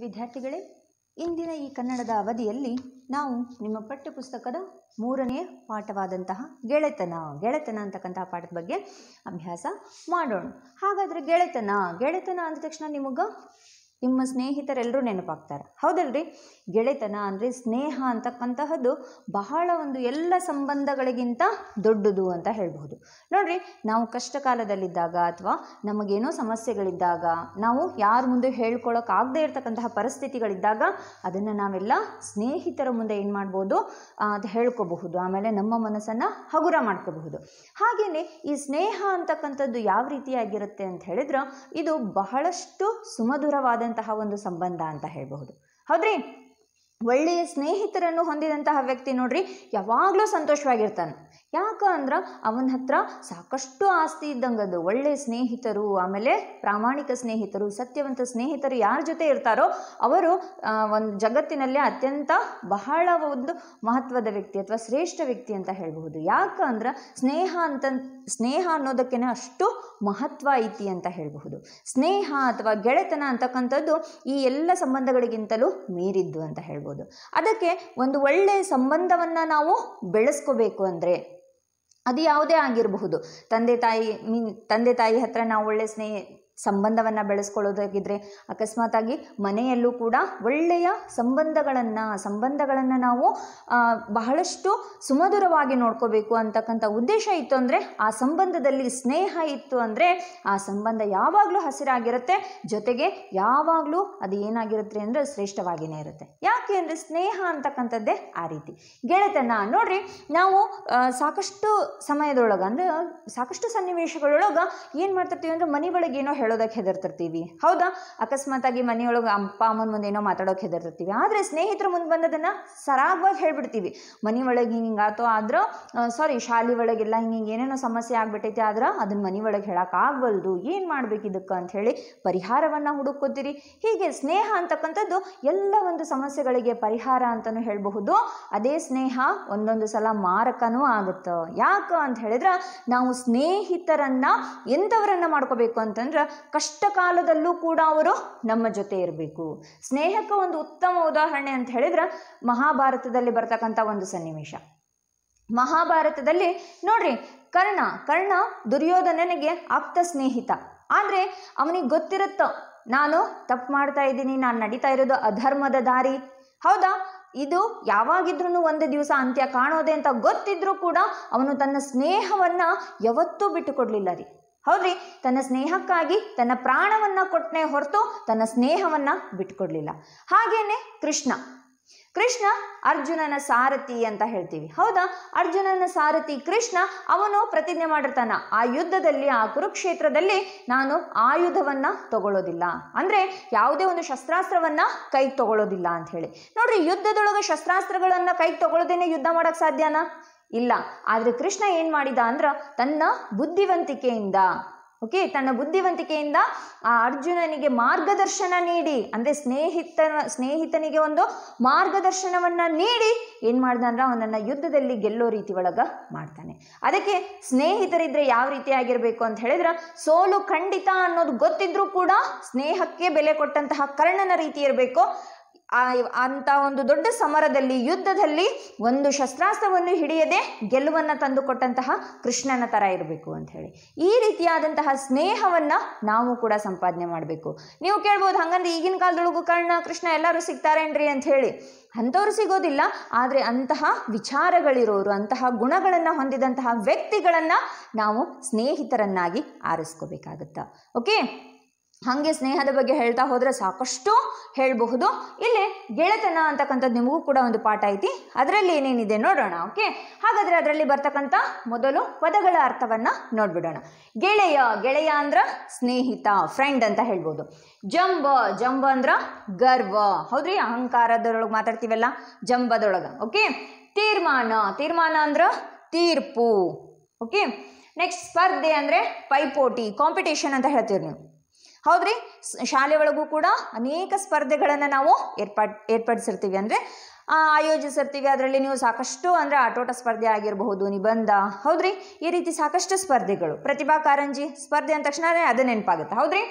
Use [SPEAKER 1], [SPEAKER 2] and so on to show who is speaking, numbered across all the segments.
[SPEAKER 1] ವಿದ್ಯಾರ್ಥಿಗಳೇ ಇಂದಿನ ಈ ಕನ್ನಡದ ಅವಧಿಯಲ್ಲಿ ನಾವು ನಿಮ್ಮ ಪಠ್ಯಪುಸ್ತಕದ ಮೂರನೇ ಪಾಠವಾದಂತಹ ಗೆಳೆತನ ಗೆಳೆತನ ಅಂತಕ್ಕಂತಹ ಪಾಠದ ಬಗ್ಗೆ ಅಭ್ಯಾಸ ಮಾಡೋಣ ಹಾಗಾದ್ರೆ ಗೆಳೆತನ ಗೆಳೆತನ ಅಂದ ತಕ್ಷಣ ನಿಮಗೆ ನಿಮ್ಮ ಸ್ನೇಹಿತರೆಲ್ಲರೂ ನೆನಪಾಗ್ತಾರೆ ಹೌದಲ್ರಿ ಗೆಳೆತನ ಅಂದರೆ ಸ್ನೇಹ ಅಂತಕ್ಕಂತಹದ್ದು ಬಹಳ ಒಂದು ಎಲ್ಲ ಸಂಬಂಧಗಳಿಗಿಂತ ದೊಡ್ಡದು ಅಂತ ಹೇಳ್ಬೋದು ನೋಡ್ರಿ ನಾವು ಕಷ್ಟ ಕಾಲದಲ್ಲಿದ್ದಾಗ ಅಥವಾ ನಮಗೇನೋ ಸಮಸ್ಯೆಗಳಿದ್ದಾಗ ನಾವು ಯಾರ ಮುಂದೆ ಹೇಳ್ಕೊಳ್ಳೋಕ್ಕಾಗದೇ ಇರತಕ್ಕಂತಹ ಪರಿಸ್ಥಿತಿಗಳಿದ್ದಾಗ ಅದನ್ನು ನಾವೆಲ್ಲ ಸ್ನೇಹಿತರ ಮುಂದೆ ಏನು ಮಾಡ್ಬೋದು ಅದು ಹೇಳ್ಕೋಬಹುದು ಆಮೇಲೆ ನಮ್ಮ ಮನಸ್ಸನ್ನು ಹಗುರ ಮಾಡ್ಕೋಬಹುದು ಹಾಗೆಯೇ ಈ ಸ್ನೇಹ ಅಂತಕ್ಕಂಥದ್ದು ಯಾವ ರೀತಿಯಾಗಿರುತ್ತೆ ಅಂತ ಹೇಳಿದ್ರೆ ಇದು ಬಹಳಷ್ಟು ಸುಮಧುರವಾದ ಆದಂತಹ ಒಂದು ಸಂಬಂಧ ಅಂತ ಹೇಳಬಹುದು ಹೌದ್ರಿ ಒಳ್ಳೆಯ ಸ್ನೇಹಿತರನ್ನು ಹೊಂದಿದಂತಹ ವ್ಯಕ್ತಿ ನೋಡ್ರಿ ಯಾವಾಗಲೂ ಸಂತೋಷವಾಗಿರ್ತಾನೆ ಯಾಕೆ ಅಂದ್ರೆ ಅವನ ಹತ್ರ ಸಾಕಷ್ಟು ಆಸ್ತಿ ಇದ್ದಂಗದು ಒಳ್ಳೆಯ ಸ್ನೇಹಿತರು ಆಮೇಲೆ ಪ್ರಾಮಾಣಿಕ ಸ್ನೇಹಿತರು ಸತ್ಯವಂತ ಸ್ನೇಹಿತರು ಯಾರ ಜೊತೆ ಇರ್ತಾರೋ ಅವರು ಒಂದು ಜಗತ್ತಿನಲ್ಲಿ ಅತ್ಯಂತ ಬಹಳ ಒಂದು ಮಹತ್ವದ ವ್ಯಕ್ತಿ ಅಥವಾ ಶ್ರೇಷ್ಠ ವ್ಯಕ್ತಿ ಅಂತ ಹೇಳಬಹುದು ಯಾಕೆ ಅಂದ್ರೆ ಸ್ನೇಹ ಅಂತ ಸ್ನೇಹ ಅನ್ನೋದಕ್ಕೇನೆ ಅಷ್ಟು ಮಹತ್ವ ಐತಿ ಅಂತ ಹೇಳಬಹುದು ಸ್ನೇಹ ಅಥವಾ ಗೆಳೆತನ ಅಂತಕ್ಕಂಥದ್ದು ಈ ಎಲ್ಲ ಸಂಬಂಧಗಳಿಗಿಂತಲೂ ಮೀರಿದ್ದು ಅಂತ ಹೇಳ್ಬೋದು ಹೇಳ್ಬೋದು ಅದಕ್ಕೆ ಒಂದು ಒಳ್ಳೆಯ ಸಂಬಂಧವನ್ನು ನಾವು ಬೆಳೆಸ್ಕೋಬೇಕು ಅಂದರೆ ಅದು ಯಾವುದೇ ಆಗಿರಬಹುದು ತಂದೆ ತಾಯಿ ಮೀನ್ ತಂದೆ ತಾಯಿ ಹತ್ರ ನಾವು ಒಳ್ಳೆ ಸ್ನೇಹ ಸಂಬಂಧವನ್ನು ಬೆಳೆಸ್ಕೊಳ್ಳೋದಾಗಿದ್ದರೆ ಅಕಸ್ಮಾತಾಗಿ ಮನೆಯಲ್ಲೂ ಕೂಡ ಒಳ್ಳೆಯ ಸಂಬಂಧಗಳನ್ನು ಸಂಬಂಧಗಳನ್ನು ನಾವು ಬಹಳಷ್ಟು ಸುಮಧುರವಾಗಿ ನೋಡ್ಕೋಬೇಕು ಅಂತಕ್ಕಂಥ ಉದ್ದೇಶ ಇತ್ತು ಅಂದರೆ ಆ ಸಂಬಂಧದಲ್ಲಿ ಸ್ನೇಹ ಇತ್ತು ಅಂದರೆ ಆ ಸಂಬಂಧ ಯಾವಾಗಲೂ ಹಸಿರಾಗಿರುತ್ತೆ ಜೊತೆಗೆ ಯಾವಾಗಲೂ ಅದು ಏನಾಗಿರುತ್ತೆ ಅಂದರೆ ಶ್ರೇಷ್ಠವಾಗಿಯೇ ಇರುತ್ತೆ ಯಾಕೆ ಅಂದರೆ ಸ್ನೇಹ ಅಂತಕ್ಕಂಥದ್ದೇ ಆ ರೀತಿ ಗೆಳೆತನ ನೋಡ್ರಿ ನಾವು ಸಾಕಷ್ಟು ಸಮಯದೊಳಗೆ ಅಂದರೆ ಸಾಕಷ್ಟು ಸನ್ನಿವೇಶಗಳೊಳಗೆ ಏನು ಮಾಡ್ತಿರ್ತೀವಿ ಅಂದರೆ ಮನೆ ಒಳಗೆ ಏನೋ ಹೇಳೋದಕ್ಕೆ ಹೆದರ್ತಿರ್ತೀವಿ ಹೌದಾ ಅಕಸ್ಮಾತಾಗಿ ಮನೆಯೊಳಗೆ ಅಪ್ಪ ಅಮ್ಮನ ಮುಂದೆ ಏನೋ ಮಾತಾಡೋಕೆ ಹೆದರ್ತಿರ್ತೀವಿ ಆದರೆ ಸ್ನೇಹಿತರ ಮುಂದೆ ಬಂದದನ್ನ ಸರಾಗವಾಗಿ ಹೇಳ್ಬಿಡ್ತೀವಿ ಒಳಗೆ ಹಿಂಗೆ ಆತೋ ಆದ್ರೆ ಸಾರಿ ಶಾಲೆ ಒಳಗೆಲ್ಲ ಹಿಂಗೆ ಹಿಂಗೆ ಏನೇನೋ ಸಮಸ್ಯೆ ಆಗ್ಬಿಟ್ಟೈತಿ ಆದ್ರೆ ಅದನ್ನ ಮನೆ ಒಳಗೆ ಹೇಳೋಕ್ಕಾಗಲ್ದು ಏನು ಮಾಡ್ಬೇಕು ಇದಕ್ಕೆ ಅಂತ ಹೇಳಿ ಪರಿಹಾರವನ್ನು ಹುಡುಕೋತೀರಿ ಹೀಗೆ ಸ್ನೇಹ ಅಂತಕ್ಕಂಥದ್ದು ಎಲ್ಲ ಒಂದು ಸಮಸ್ಯೆಗಳಿಗೆ ಪರಿಹಾರ ಅಂತಲೂ ಹೇಳಬಹುದು ಅದೇ ಸ್ನೇಹ ಒಂದೊಂದು ಸಲ ಮಾರಕನೂ ಆಗುತ್ತೆ ಯಾಕ ಅಂತ ಹೇಳಿದ್ರೆ ನಾವು ಸ್ನೇಹಿತರನ್ನು ಎಂಥವರನ್ನು ಮಾಡ್ಕೋಬೇಕು ಅಂತಂದ್ರೆ ಕಷ್ಟ ಕಾಲದಲ್ಲೂ ಕೂಡ ಅವರು ನಮ್ಮ ಜೊತೆ ಇರಬೇಕು ಸ್ನೇಹಕ್ಕೆ ಒಂದು ಉತ್ತಮ ಉದಾಹರಣೆ ಅಂತ ಹೇಳಿದ್ರೆ ಮಹಾಭಾರತದಲ್ಲಿ ಬರ್ತಕ್ಕಂಥ ಒಂದು ಸನ್ನಿವೇಶ ಮಹಾಭಾರತದಲ್ಲಿ ನೋಡ್ರಿ ಕರ್ಣ ಕರ್ಣ ದುರ್ಯೋಧನನಿಗೆ ಆಪ್ತ ಸ್ನೇಹಿತ ಆದ್ರೆ ಅವನಿಗೆ ಗೊತ್ತಿರುತ್ತ ನಾನು ತಪ್ಪು ಮಾಡ್ತಾ ಇದ್ದೀನಿ ನಾನು ನಡೀತಾ ಇರೋದು ಅಧರ್ಮದ ದಾರಿ ಹೌದಾ ಇದು ಯಾವಾಗಿದ್ರೂ ಒಂದು ದಿವಸ ಅಂತ್ಯ ಕಾಣೋದೆ ಅಂತ ಗೊತ್ತಿದ್ರೂ ಕೂಡ ಅವನು ತನ್ನ ಸ್ನೇಹವನ್ನ ಯಾವತ್ತೂ ಬಿಟ್ಟುಕೊಡ್ಲಿಲ್ಲ ರೀ ಹೌದ್ರಿ ತನ್ನ ಸ್ನೇಹಕ್ಕಾಗಿ ತನ್ನ ಪ್ರಾಣವನ್ನ ಕೊಟ್ಟನೆ ಹೊರತು ತನ್ನ ಸ್ನೇಹವನ್ನ ಬಿಟ್ಕೊಡ್ಲಿಲ್ಲ ಹಾಗೇನೆ ಕೃಷ್ಣ ಕೃಷ್ಣ ಅರ್ಜುನನ ಸಾರಥಿ ಅಂತ ಹೇಳ್ತೀವಿ ಹೌದಾ ಅರ್ಜುನನ ಸಾರಥಿ ಕೃಷ್ಣ ಅವನು ಪ್ರತಿಜ್ಞೆ ಮಾಡಿರ್ತಾನ ಆ ಯುದ್ಧದಲ್ಲಿ ಆ ಕುರುಕ್ಷೇತ್ರದಲ್ಲಿ ನಾನು ಆಯುಧವನ್ನ ತಗೊಳ್ಳೋದಿಲ್ಲ ಅಂದ್ರೆ ಯಾವುದೇ ಒಂದು ಶಸ್ತ್ರಾಸ್ತ್ರವನ್ನ ಕೈಗೆ ತಗೊಳ್ಳೋದಿಲ್ಲ ಅಂತ ಹೇಳಿ ನೋಡ್ರಿ ಯುದ್ಧದೊಳಗೆ ಶಸ್ತ್ರಾಸ್ತ್ರಗಳನ್ನ ಕೈಗೆ ತಗೊಳ್ಳೋದೇನೆ ಯುದ್ಧ ಮಾಡಕ್ ಸಾಧ್ಯನಾ ಇಲ್ಲ ಆದರೆ ಕೃಷ್ಣ ಏನು ಮಾಡಿದ ಅಂದ್ರೆ ತನ್ನ ಬುದ್ಧಿವಂತಿಕೆಯಿಂದ ಓಕೆ ತನ್ನ ಬುದ್ಧಿವಂತಿಕೆಯಿಂದ ಆ ಅರ್ಜುನನಿಗೆ ಮಾರ್ಗದರ್ಶನ ನೀಡಿ ಅಂದರೆ ಸ್ನೇಹಿತನ ಸ್ನೇಹಿತನಿಗೆ ಒಂದು ಮಾರ್ಗದರ್ಶನವನ್ನು ನೀಡಿ ಏನು ಅಂದ್ರ ಅವನನ್ನ ಯುದ್ಧದಲ್ಲಿ ಗೆಲ್ಲೋ ರೀತಿ ಒಳಗೆ ಮಾಡ್ತಾನೆ ಅದಕ್ಕೆ ಸ್ನೇಹಿತರಿದ್ರೆ ಯಾವ ರೀತಿ ಆಗಿರಬೇಕು ಅಂತ ಹೇಳಿದ್ರೆ ಸೋಲು ಖಂಡಿತ ಅನ್ನೋದು ಗೊತ್ತಿದ್ರೂ ಕೂಡ ಸ್ನೇಹಕ್ಕೆ ಬೆಲೆ ಕೊಟ್ಟಂತಹ ಕರ್ಣನ ರೀತಿ ಇರಬೇಕು ಆ ಅಂತ ಒಂದು ದೊಡ್ಡ ಸಮರದಲ್ಲಿ ಯುದ್ಧದಲ್ಲಿ ಒಂದು ಶಸ್ತ್ರಾಸ್ತ್ರವನ್ನು ಹಿಡಿಯದೆ ಗೆಲುವನ್ನು ತಂದುಕೊಟ್ಟಂತಹ ಕೃಷ್ಣನ ಥರ ಇರಬೇಕು ಅಂತ ಹೇಳಿ ಈ ರೀತಿಯಾದಂತಹ ಸ್ನೇಹವನ್ನು ನಾವು ಕೂಡ ಸಂಪಾದನೆ ಮಾಡಬೇಕು ನೀವು ಕೇಳ್ಬೋದು ಹಾಗಂದ್ರೆ ಈಗಿನ ಕಾಲದೊಳಗು ಕರ್ಣ ಕೃಷ್ಣ ಎಲ್ಲರೂ ಸಿಗ್ತಾರೇನ್ರಿ ಅಂತ ಹೇಳಿ ಅಂಥವ್ರು ಸಿಗೋದಿಲ್ಲ ಆದರೆ ಅಂತಹ ವಿಚಾರಗಳಿರೋರು ಅಂತಹ ಗುಣಗಳನ್ನು ಹೊಂದಿದಂತಹ ವ್ಯಕ್ತಿಗಳನ್ನು ನಾವು ಸ್ನೇಹಿತರನ್ನಾಗಿ ಆರಿಸ್ಕೋಬೇಕಾಗುತ್ತಾ ಓಕೆ ಹಾಗೆ ಸ್ನೇಹದ ಬಗ್ಗೆ ಹೇಳ್ತಾ ಹೋದರೆ ಸಾಕಷ್ಟು ಹೇಳಬಹುದು ಇಲ್ಲಿ ಗೆಳೆತನ ಅಂತಕ್ಕಂಥದ್ದು ನಿಮಗೂ ಕೂಡ ಒಂದು ಪಾಠ ಐತಿ ಅದರಲ್ಲಿ ಏನೇನಿದೆ ನೋಡೋಣ ಓಕೆ ಹಾಗಾದರೆ ಅದರಲ್ಲಿ ಬರ್ತಕ್ಕಂಥ ಮೊದಲು ಪದಗಳ ಅರ್ಥವನ್ನು ನೋಡ್ಬಿಡೋಣ ಗೆಳೆಯ ಗೆಳೆಯ ಅಂದ್ರೆ ಸ್ನೇಹಿತ ಫ್ರೆಂಡ್ ಅಂತ ಹೇಳ್ಬೋದು ಜಂಬ ಜಂಬ ಅಂದ್ರೆ ಗರ್ವ ಹೌದ್ರಿ ಅಹಂಕಾರದೊಳಗೆ ಮಾತಾಡ್ತೀವಲ್ಲ ಜಂಬದೊಳಗೆ ಓಕೆ ತೀರ್ಮಾನ ತೀರ್ಮಾನ ಅಂದ್ರೆ ತೀರ್ಪು ಓಕೆ ನೆಕ್ಸ್ಟ್ ಸ್ಪರ್ಧೆ ಅಂದರೆ ಪೈಪೋಟಿ ಕಾಂಪಿಟೇಷನ್ ಅಂತ ಹೇಳ್ತೀರಿ ನೀವು ಹೌದ್ರಿ ಶಾಲೆ ಒಳಗೂ ಕೂಡ ಅನೇಕ ಸ್ಪರ್ಧೆಗಳನ್ನು ನಾವು ಏರ್ಪಾಡ್ ಏರ್ಪಡಿಸಿರ್ತೀವಿ ಅಂದರೆ ಆಯೋಜಿಸಿರ್ತೀವಿ ಅದರಲ್ಲಿ ನೀವು ಸಾಕಷ್ಟು ಅಂದರೆ ಆಟೋಟ ಸ್ಪರ್ಧೆ ಆಗಿರಬಹುದು ನಿಬಂಧ ಹೌದ್ರಿ ಈ ರೀತಿ ಸಾಕಷ್ಟು ಸ್ಪರ್ಧೆಗಳು ಪ್ರತಿಭಾ ಕಾರಂಜಿ ಸ್ಪರ್ಧೆ ಅಂದ ತಕ್ಷಣ ಅದು ನೆನಪಾಗುತ್ತೆ ಹೌದ್ರಿ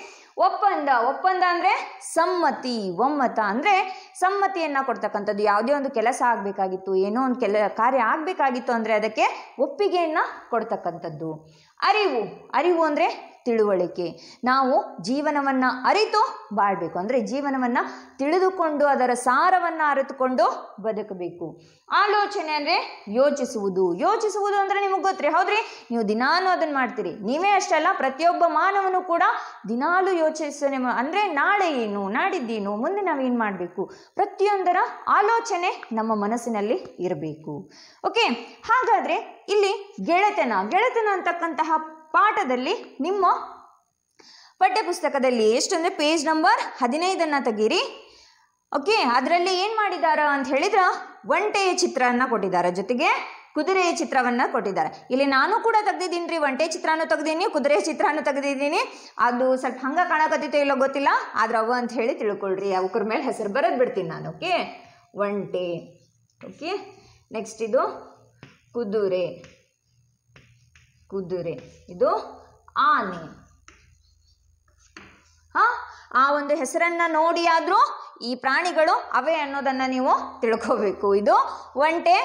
[SPEAKER 1] ಒಪ್ಪಂದ ಒಪ್ಪಂದ ಅಂದರೆ ಸಮ್ಮತಿ ಒಮ್ಮತ ಅಂದರೆ ಸಮ್ಮತಿಯನ್ನು ಕೊಡ್ತಕ್ಕಂಥದ್ದು ಯಾವುದೇ ಒಂದು ಕೆಲಸ ಆಗಬೇಕಾಗಿತ್ತು ಏನೋ ಒಂದು ಕೆಲ ಕಾರ್ಯ ಆಗಬೇಕಾಗಿತ್ತು ಅಂದರೆ ಅದಕ್ಕೆ ಒಪ್ಪಿಗೆಯನ್ನು ಕೊಡ್ತಕ್ಕಂಥದ್ದು ಅರಿವು ಅರಿವು ಅಂದರೆ ತಿಳುವಳಿಕೆ ನಾವು ಜೀವನವನ್ನು ಅರಿತು ಬಾಳ್ಬೇಕು ಅಂದರೆ ಜೀವನವನ್ನು ತಿಳಿದುಕೊಂಡು ಅದರ ಸಾರವನ್ನು ಅರಿತುಕೊಂಡು ಬದುಕಬೇಕು ಆಲೋಚನೆ ಅಂದರೆ ಯೋಚಿಸುವುದು ಯೋಚಿಸುವುದು ಅಂದರೆ ನಿಮಗೆ ಗೊತ್ತ್ರಿ ಹೌದ್ರಿ ನೀವು ದಿನಾನು ಅದನ್ನ ಮಾಡ್ತೀರಿ ನೀವೇ ಅಷ್ಟಲ್ಲ ಪ್ರತಿಯೊಬ್ಬ ಮಾನವನು ಕೂಡ ದಿನಾಲು ಯೋಚಿಸನೆ ಅಂದರೆ ನಾಳೆ ಏನು ನಾಡಿದ್ದೇನು ಮುಂದೆ ನಾವೇನು ಮಾಡಬೇಕು ಪ್ರತಿಯೊಂದರ ಆಲೋಚನೆ ನಮ್ಮ ಮನಸ್ಸಿನಲ್ಲಿ ಇರಬೇಕು ಓಕೆ ಹಾಗಾದರೆ ಇಲ್ಲಿ ಗೆಳೆತನ ಗೆಳೆತನ ಅಂತಕ್ಕಂತಹ ಪಾಠದಲ್ಲಿ ನಿಮ್ಮ ಪಠ್ಯಪುಸ್ತಕದಲ್ಲಿ ಎಷ್ಟು ಅಂದರೆ ಪೇಜ್ ನಂಬರ್ ಹದಿನೈದನ್ನು ತೆಗೀರಿ ಓಕೆ ಅದರಲ್ಲಿ ಏನು ಮಾಡಿದ್ದಾರೆ ಅಂತ ಹೇಳಿದ್ರೆ ಒಂಟೆಯ ಚಿತ್ರವನ್ನು ಕೊಟ್ಟಿದ್ದಾರೆ ಜೊತೆಗೆ ಕುದುರೆಯ ಚಿತ್ರವನ್ನು ಕೊಟ್ಟಿದ್ದಾರೆ ಇಲ್ಲಿ ನಾನು ಕೂಡ ತೆಗೆದಿದ್ದೀನಿ ರೀ ಒಂಟೆ ಚಿತ್ರಾನು ತೆಗ್ದೀನಿ ಕುದುರೆಯ ಚಿತ್ರಾನು ತೆಗೆದಿದ್ದೀನಿ ಅದು ಸ್ವಲ್ಪ ಹಂಗೆ ಕಾಣಕತ್ತಿತ್ತು ಇಲ್ಲೋ ಗೊತ್ತಿಲ್ಲ ಆದ್ರೆ ಅವ ಅಂತ ಹೇಳಿ ತಿಳ್ಕೊಳ್ರಿ ಅವಕ್ರ ಮೇಲೆ ಹೆಸರು ಬರೋದು ಬಿಡ್ತೀನಿ ನಾನು ಓಕೆ ಒಂಟೆ ಓಕೆ ನೆಕ್ಸ್ಟ್ ಇದು ಕುದುರೆ ಕುದುರೆ ಇದು ಆನೆ ಹಾ ಆ ಒಂದು ಹೆಸರನ್ನ ನೋಡಿ ಈ ಪ್ರಾಣಿಗಳು ಅವೇ ಅನ್ನೋದನ್ನು ನೀವು ತಿಳ್ಕೋಬೇಕು ಇದು ಒಂಟೆ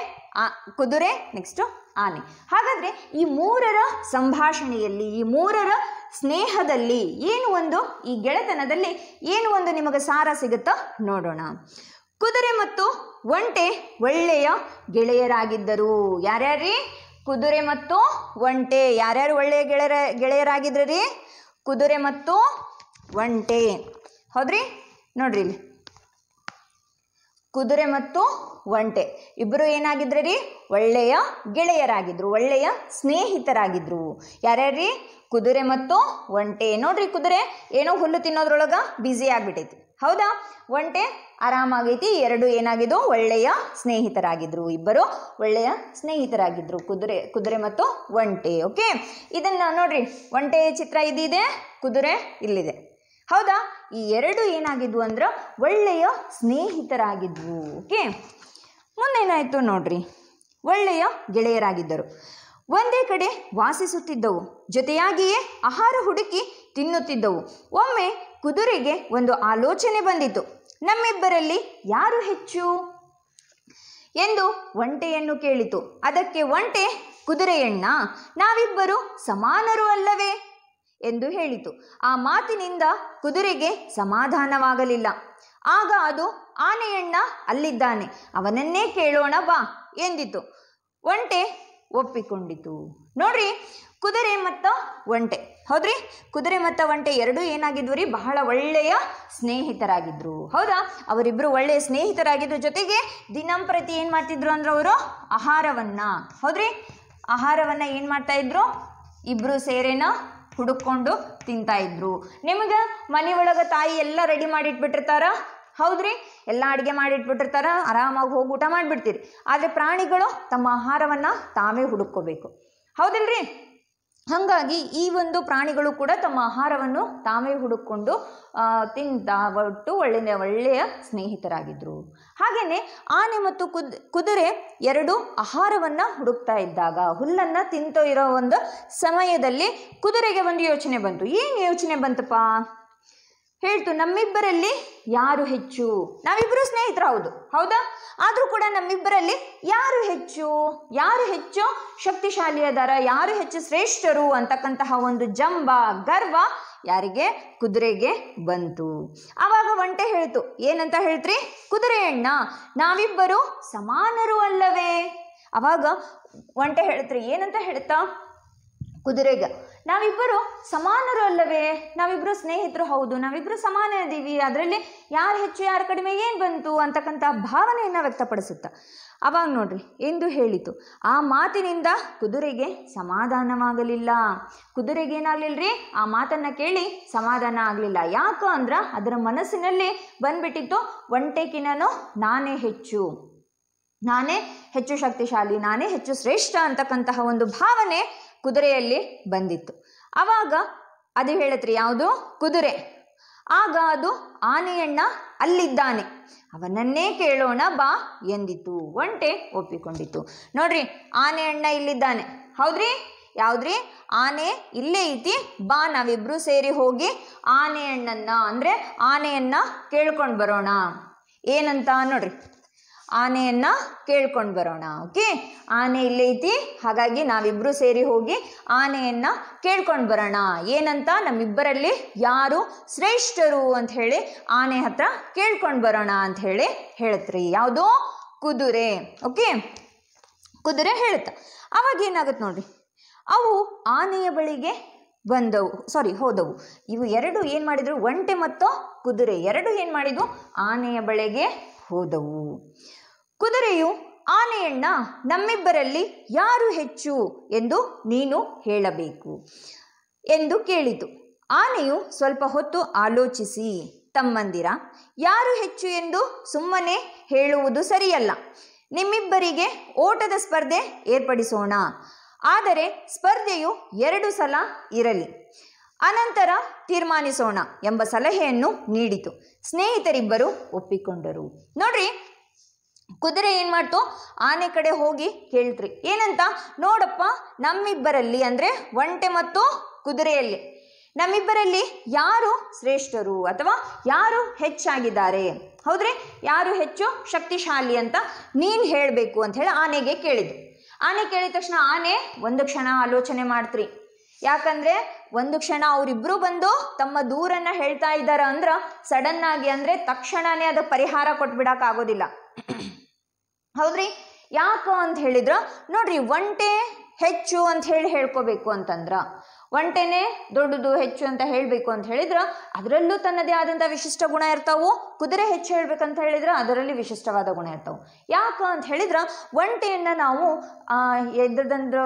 [SPEAKER 1] ಕುದುರೆ ನೆಕ್ಸ್ಟು ಆನೆ ಹಾಗಾದರೆ ಈ ಮೂರರ ಸಂಭಾಷಣೆಯಲ್ಲಿ ಈ ಮೂರರ ಸ್ನೇಹದಲ್ಲಿ ಏನು ಒಂದು ಈ ಗೆಳೆತನದಲ್ಲಿ ಏನು ಒಂದು ನಿಮಗೆ ಸಾರ ಸಿಗುತ್ತೋ ನೋಡೋಣ ಕುದುರೆ ಮತ್ತು ಒಂಟೆ ಒಳ್ಳೆಯ ಗೆಳೆಯರಾಗಿದ್ದರು ಯಾರ್ಯಾರೀ ಕುದುರೆ ಮತ್ತು ಒಂಟೆ ಯಾರ್ಯಾರು ಒಳ್ಳೆಯ ಗೆಳೆಯರ ಗೆಳೆಯರಾಗಿದ್ರಿ ರೀ ಕುದುರೆ ಮತ್ತು ಒಂಟೆ ಹೌದ್ರಿ ನೋಡ್ರಿ ಇಲ್ಲಿ ಕುದುರೆ ಮತ್ತು ಒಂಟೆ ಇಬ್ಬರು ಏನಾಗಿದ್ರಿ ರೀ ಒಳ್ಳೆಯ ಗೆಳೆಯರಾಗಿದ್ರು ಒಳ್ಳೆಯ ಸ್ನೇಹಿತರಾಗಿದ್ರು ಯಾರ್ಯಾರ್ರಿ ಕುದುರೆ ಮತ್ತು ಒಂಟೆ ನೋಡ್ರಿ ಕುದುರೆ ಏನೋ ಹುಲ್ಲು ತಿನ್ನೋದ್ರೊಳಗೆ ಬ್ಯುಸಿ ಆಗ್ಬಿಟ್ಟೈತಿ ಹೌದಾ ಒಂಟೆ ಆರಾಮಾಗೈತಿ ಎರಡು ಏನಾಗಿದ್ದು ಒಳ್ಳೆಯ ಸ್ನೇಹಿತರಾಗಿದ್ದರು ಇಬ್ಬರು ಒಳ್ಳೆಯ ಸ್ನೇಹಿತರಾಗಿದ್ದರು ಕುದುರೆ ಕುದುರೆ ಮತ್ತು ಒಂಟೆ ಓಕೆ ಇದನ್ನು ನೋಡ್ರಿ ಒಂಟೆ ಚಿತ್ರ ಇದಿದೆ ಕುದುರೆ ಇಲ್ಲಿದೆ ಹೌದಾ ಈ ಎರಡು ಏನಾಗಿದ್ವು ಅಂದ್ರೆ ಒಳ್ಳೆಯ ಸ್ನೇಹಿತರಾಗಿದ್ವು ಓಕೆ ಮುಂದೇನಾಯಿತು ನೋಡ್ರಿ ಒಳ್ಳೆಯ ಗೆಳೆಯರಾಗಿದ್ದರು ಒಂದೇ ಕಡೆ ವಾಸಿಸುತ್ತಿದ್ದವು ಜೊತೆಯಾಗಿಯೇ ಆಹಾರ ಹುಡುಕಿ ತಿನ್ನುತ್ತಿದ್ದವು ಒಮ್ಮೆ ಕುದುರೆಗೆ ಒಂದು ಆಲೋಚನೆ ಬಂದಿತು ನಮ್ಮಿಬ್ಬರಲ್ಲಿ ಯಾರು ಹೆಚ್ಚು ಎಂದು ಒಂಟೆಯನ್ನು ಕೇಳಿತು ಅದಕ್ಕೆ ಒಂಟೆ ಕುದುರೆಯಣ್ಣ ನಾವಿಬ್ಬರು ಸಮಾನರು ಅಲ್ಲವೇ ಎಂದು ಹೇಳಿತು ಆ ಮಾತಿನಿಂದ ಕುದುರೆಗೆ ಸಮಾಧಾನವಾಗಲಿಲ್ಲ ಆಗ ಅದು ಆನೆಯಣ್ಣ ಅಲ್ಲಿದ್ದಾನೆ ಅವನನ್ನೇ ಕೇಳೋಣ ಬಾ ಎಂದಿತು ಒಂಟೆ ಒಪ್ಪಿಕೊಂಡಿತು ನೋಡ್ರಿ ಕುದುರೆ ಮತ್ತು ಒಂಟೆ ಹೌದ್ರಿ ಕುದುರೆ ಮತ್ತು ಒಂಟೆ ಎರಡೂ ಏನಾಗಿದ್ವು ರೀ ಬಹಳ ಒಳ್ಳೆಯ ಸ್ನೇಹಿತರಾಗಿದ್ರು ಹೌದಾ ಅವರಿಬ್ಬರು ಒಳ್ಳೆಯ ಸ್ನೇಹಿತರಾಗಿದ್ದರು ಜೊತೆಗೆ ದಿನಂಪ್ರತಿ ಏನು ಮಾಡ್ತಿದ್ರು ಅಂದ್ರೆ ಅವರು ಆಹಾರವನ್ನು ಹೌದ್ರಿ ಆಹಾರವನ್ನು ಏನು ಮಾಡ್ತಾಯಿದ್ರು ಇಬ್ಬರು ಸೇರೇನ ಹುಡುಕೊಂಡು ತಿಂತಾಯಿದ್ರು ನಿಮಗೆ ಮನೆಯೊಳಗ ತಾಯಿ ಎಲ್ಲ ರೆಡಿ ಮಾಡಿಟ್ಬಿಟ್ಟಿರ್ತಾರ ಹೌದ್ರಿ ಎಲ್ಲ ಅಡುಗೆ ಮಾಡಿಟ್ಬಿಟ್ಟಿರ್ತಾರ ಆರಾಮಾಗಿ ಹೋಗಿ ಊಟ ಮಾಡಿಬಿಡ್ತೀರಿ ಆದರೆ ಪ್ರಾಣಿಗಳು ತಮ್ಮ ಆಹಾರವನ್ನು ತಾವೇ ಹುಡುಕೋಬೇಕು ಹೌದಿಲ್ರಿ ಹಾಗಾಗಿ ಈ ಒಂದು ಪ್ರಾಣಿಗಳು ಕೂಡ ತಮ್ಮ ಆಹಾರವನ್ನು ತಾವೇ ಹುಡುಕಿಕೊಂಡು ತಿಂತ ಒಟ್ಟು ಒಳ್ಳೆಯ ಒಳ್ಳೆಯ ಸ್ನೇಹಿತರಾಗಿದ್ದರು ಹಾಗೆಯೇ ಆನೆ ಮತ್ತು ಕುದ್ ಕುದುರೆ ಎರಡು ಆಹಾರವನ್ನು ಹುಡುಕ್ತಾ ಇದ್ದಾಗ ಹುಲ್ಲನ್ನು ತಿಂತೋ ಇರೋ ಒಂದು ಸಮಯದಲ್ಲಿ ಕುದುರೆಗೆ ಒಂದು ಯೋಚನೆ ಬಂತು ಏನು ಯೋಚನೆ ಬಂತಪ್ಪ ಹೇಳ್ತು ನಮ್ಮಿಬ್ಬರಲ್ಲಿ ಯಾರು ಹೆಚ್ಚು ನಾವಿಬ್ಬರು ಸ್ನೇಹಿತರು ಹೌದು ಹೌದಾ ಆದರೂ ಕೂಡ ನಮ್ಮಿಬ್ಬರಲ್ಲಿ ಯಾರು ಹೆಚ್ಚು ಯಾರು ಹೆಚ್ಚು ಶಕ್ತಿಶಾಲಿ ದರ ಯಾರು ಹೆಚ್ಚು ಶ್ರೇಷ್ಠರು ಅಂತಕ್ಕಂತಹ ಒಂದು ಜಂಬ ಗರ್ವ ಯಾರಿಗೆ ಕುದುರೆಗೆ ಬಂತು ಆವಾಗ ಒಂಟೆ ಹೇಳ್ತು ಏನಂತ ಹೇಳ್ತ್ರಿ ಕುದುರೆ ಅಣ್ಣ ನಾವಿಬ್ಬರು ಸಮಾನರು ಅಲ್ಲವೇ ಅವಾಗ ಒಂಟೆ ಹೇಳ್ತ್ರಿ ಏನಂತ ಹೇಳ್ತಾ ಕುದುರೆಗೆ ನಾವಿಬ್ಬರು ಸಮಾನರು ಅಲ್ಲವೇ ನಾವಿಬ್ಬರು ಸ್ನೇಹಿತರು ಹೌದು ನಾವಿಬ್ಬರು ಸಮಾನ ಇದ್ದೀವಿ ಅದರಲ್ಲಿ ಯಾರು ಹೆಚ್ಚು ಯಾರು ಕಡಿಮೆ ಏನು ಬಂತು ಅಂತಕ್ಕಂಥ ಭಾವನೆಯನ್ನು ವ್ಯಕ್ತಪಡಿಸುತ್ತ ಅವಾಗ ನೋಡ್ರಿ ಎಂದು ಹೇಳಿತು ಆ ಮಾತಿನಿಂದ ಕುದುರೆಗೆ ಸಮಾಧಾನವಾಗಲಿಲ್ಲ ಕುದುರೆಗೆ ಏನಾಗಲಿಲ್ಲರಿ ಆ ಮಾತನ್ನು ಕೇಳಿ ಸಮಾಧಾನ ಆಗಲಿಲ್ಲ ಯಾಕೋ ಅಂದ್ರೆ ಅದರ ಮನಸ್ಸಿನಲ್ಲಿ ಬಂದ್ಬಿಟ್ಟಿತ್ತು ಒಂಟೆಕಿನನು ನಾನೇ ಹೆಚ್ಚು ನಾನೇ ಹೆಚ್ಚು ಶಕ್ತಿಶಾಲಿ ನಾನೇ ಹೆಚ್ಚು ಶ್ರೇಷ್ಠ ಅಂತಕ್ಕಂತಹ ಒಂದು ಭಾವನೆ ಕುದುರೆಯಲ್ಲಿ ಬಂದಿತ್ತು ಆವಾಗ ಅದು ಹೇಳತ್ರಿ ಯಾವುದು ಕುದುರೆ ಆಗ ಅದು ಆನೆಯಣ್ಣ ಅಲ್ಲಿದ್ದಾನೆ ಅವನನ್ನೇ ಕೇಳೋಣ ಬಾ ಎಂದಿತು ಒಂಟೆ ಒಪ್ಪಿಕೊಂಡಿತು ನೋಡ್ರಿ ಆನೆಯಣ್ಣ ಇಲ್ಲಿದ್ದಾನೆ ಹೌದ್ರಿ ಯಾವ್ದ್ರಿ ಆನೆ ಇಲ್ಲೇ ಐತಿ ಬಾ ನಾವಿಬ್ರು ಸೇರಿ ಹೋಗಿ ಆನೆಯಣ್ಣನ್ನ ಅಂದರೆ ಆನೆಯನ್ನ ಕೇಳ್ಕೊಂಡು ಬರೋಣ ಏನಂತ ನೋಡ್ರಿ ಆನೆಯನ್ನು ಕೇಳ್ಕೊಂಡು ಬರೋಣ ಓಕೆ ಆನೆ ಇಲ್ಲೇ ಐತಿ ಹಾಗಾಗಿ ನಾವಿಬ್ಬರು ಸೇರಿ ಹೋಗಿ ಆನೆಯನ್ನು ಕೇಳ್ಕೊಂಡು ಬರೋಣ ಏನಂತ ನಮ್ಮಿಬ್ಬರಲ್ಲಿ ಯಾರು ಶ್ರೇಷ್ಠರು ಅಂತ ಹೇಳಿ ಆನೆ ಹತ್ರ ಕೇಳ್ಕೊಂಡು ಬರೋಣ ಅಂತ ಹೇಳಿ ಹೇಳತ್ರಿ ಯಾವುದೋ ಕುದುರೆ ಓಕೆ ಕುದುರೆ ಹೇಳುತ್ತ ಅವಾಗ ಏನಾಗುತ್ತೆ ನೋಡ್ರಿ ಅವು ಆನೆಯ ಬಳಿಗೆ ಬಂದವು ಸಾರಿ ಹೋದವು ಇವು ಎರಡು ಏನು ಮಾಡಿದ್ರು ಒಂಟೆ ಮತ್ತು ಕುದುರೆ ಎರಡು ಏನು ಮಾಡಿದ್ವು ಆನೆಯ ಬಳಿಗೆ ಹೋದವು ಕುದುರೆಯು ಆನೆಯಣ್ಣ ನಮ್ಮಿಬ್ಬರಲ್ಲಿ ಯಾರು ಹೆಚ್ಚು ಎಂದು ನೀನು ಹೇಳಬೇಕು ಎಂದು ಕೇಳಿತು ಆನೆಯು ಸ್ವಲ್ಪ ಹೊತ್ತು ಆಲೋಚಿಸಿ ತಮ್ಮಂದಿರ ಯಾರು ಹೆಚ್ಚು ಎಂದು ಸುಮ್ಮನೆ ಹೇಳುವುದು ಸರಿಯಲ್ಲ ನಿಮ್ಮಿಬ್ಬರಿಗೆ ಓಟದ ಸ್ಪರ್ಧೆ ಏರ್ಪಡಿಸೋಣ ಆದರೆ ಸ್ಪರ್ಧೆಯು ಎರಡು ಸಲ ಇರಲಿ ಅನಂತರ ತೀರ್ಮಾನಿಸೋಣ ಎಂಬ ಸಲಹೆಯನ್ನು ನೀಡಿತು ಸ್ನೇಹಿತರಿಬ್ಬರು ಒಪ್ಪಿಕೊಂಡರು ನೋಡ್ರಿ ಕುದುರೆ ಏನು ಮಾಡ್ತು ಆನೆ ಕಡೆ ಹೋಗಿ ಕೇಳ್ತ್ರಿ ಏನಂತ ನೋಡಪ್ಪ ನಮ್ಮಿಬ್ಬರಲ್ಲಿ ಅಂದರೆ ಒಂಟೆ ಮತ್ತು ಕುದುರೆಯಲ್ಲಿ ನಮ್ಮಿಬ್ಬರಲ್ಲಿ ಯಾರು ಶ್ರೇಷ್ಠರು ಅಥವಾ ಯಾರು ಹೆಚ್ಚಾಗಿದ್ದಾರೆ ಹೌದ್ರಿ ಯಾರು ಹೆಚ್ಚು ಶಕ್ತಿಶಾಲಿ ಅಂತ ನೀನು ಹೇಳಬೇಕು ಅಂತ ಹೇಳಿ ಆನೆಗೆ ಕೇಳಿದ್ರು ಆನೆ ಕೇಳಿದ ತಕ್ಷಣ ಆನೆ ಒಂದು ಕ್ಷಣ ಆಲೋಚನೆ ಮಾಡ್ತ್ರಿ ಯಾಕಂದ್ರೆ ಒಂದು ಕ್ಷಣ ಅವರಿಬ್ಬರು ಬಂದು ತಮ್ಮ ದೂರನ್ನ ಹೇಳ್ತಾ ಇದ್ದಾರೆ ಅಂದ್ರೆ ಸಡನ್ ಆಗಿ ಅಂದರೆ ತಕ್ಷಣನೇ ಅದು ಪರಿಹಾರ ಕೊಟ್ಬಿಡಕ್ಕಾಗೋದಿಲ್ಲ ಹೌದ್ರಿ ಯಾಕ ಅಂತ ಹೇಳಿದ್ರ ನೋಡ್ರಿ ಒಂಟೆ ಹೆಚ್ಚು ಅಂತ ಹೇಳಿ ಹೇಳ್ಕೋಬೇಕು ಅಂತಂದ್ರೆ ಒಂಟೆನೆ ದೊಡ್ಡದು ಹೆಚ್ಚು ಅಂತ ಹೇಳಬೇಕು ಅಂತ ಹೇಳಿದ್ರೆ ಅದರಲ್ಲೂ ತನ್ನದೇ ಆದಂಥ ವಿಶಿಷ್ಟ ಗುಣ ಇರ್ತಾವು ಕುದುರೆ ಹೆಚ್ಚು ಹೇಳ್ಬೇಕಂತ ಹೇಳಿದ್ರೆ ಅದರಲ್ಲಿ ವಿಶಿಷ್ಟವಾದ ಗುಣ ಇರ್ತಾವು ಯಾಕೆ ಅಂತ ಹೇಳಿದ್ರೆ ಒಂಟೆಯನ್ನು ನಾವು ಎದ್ರದಂದ್ರ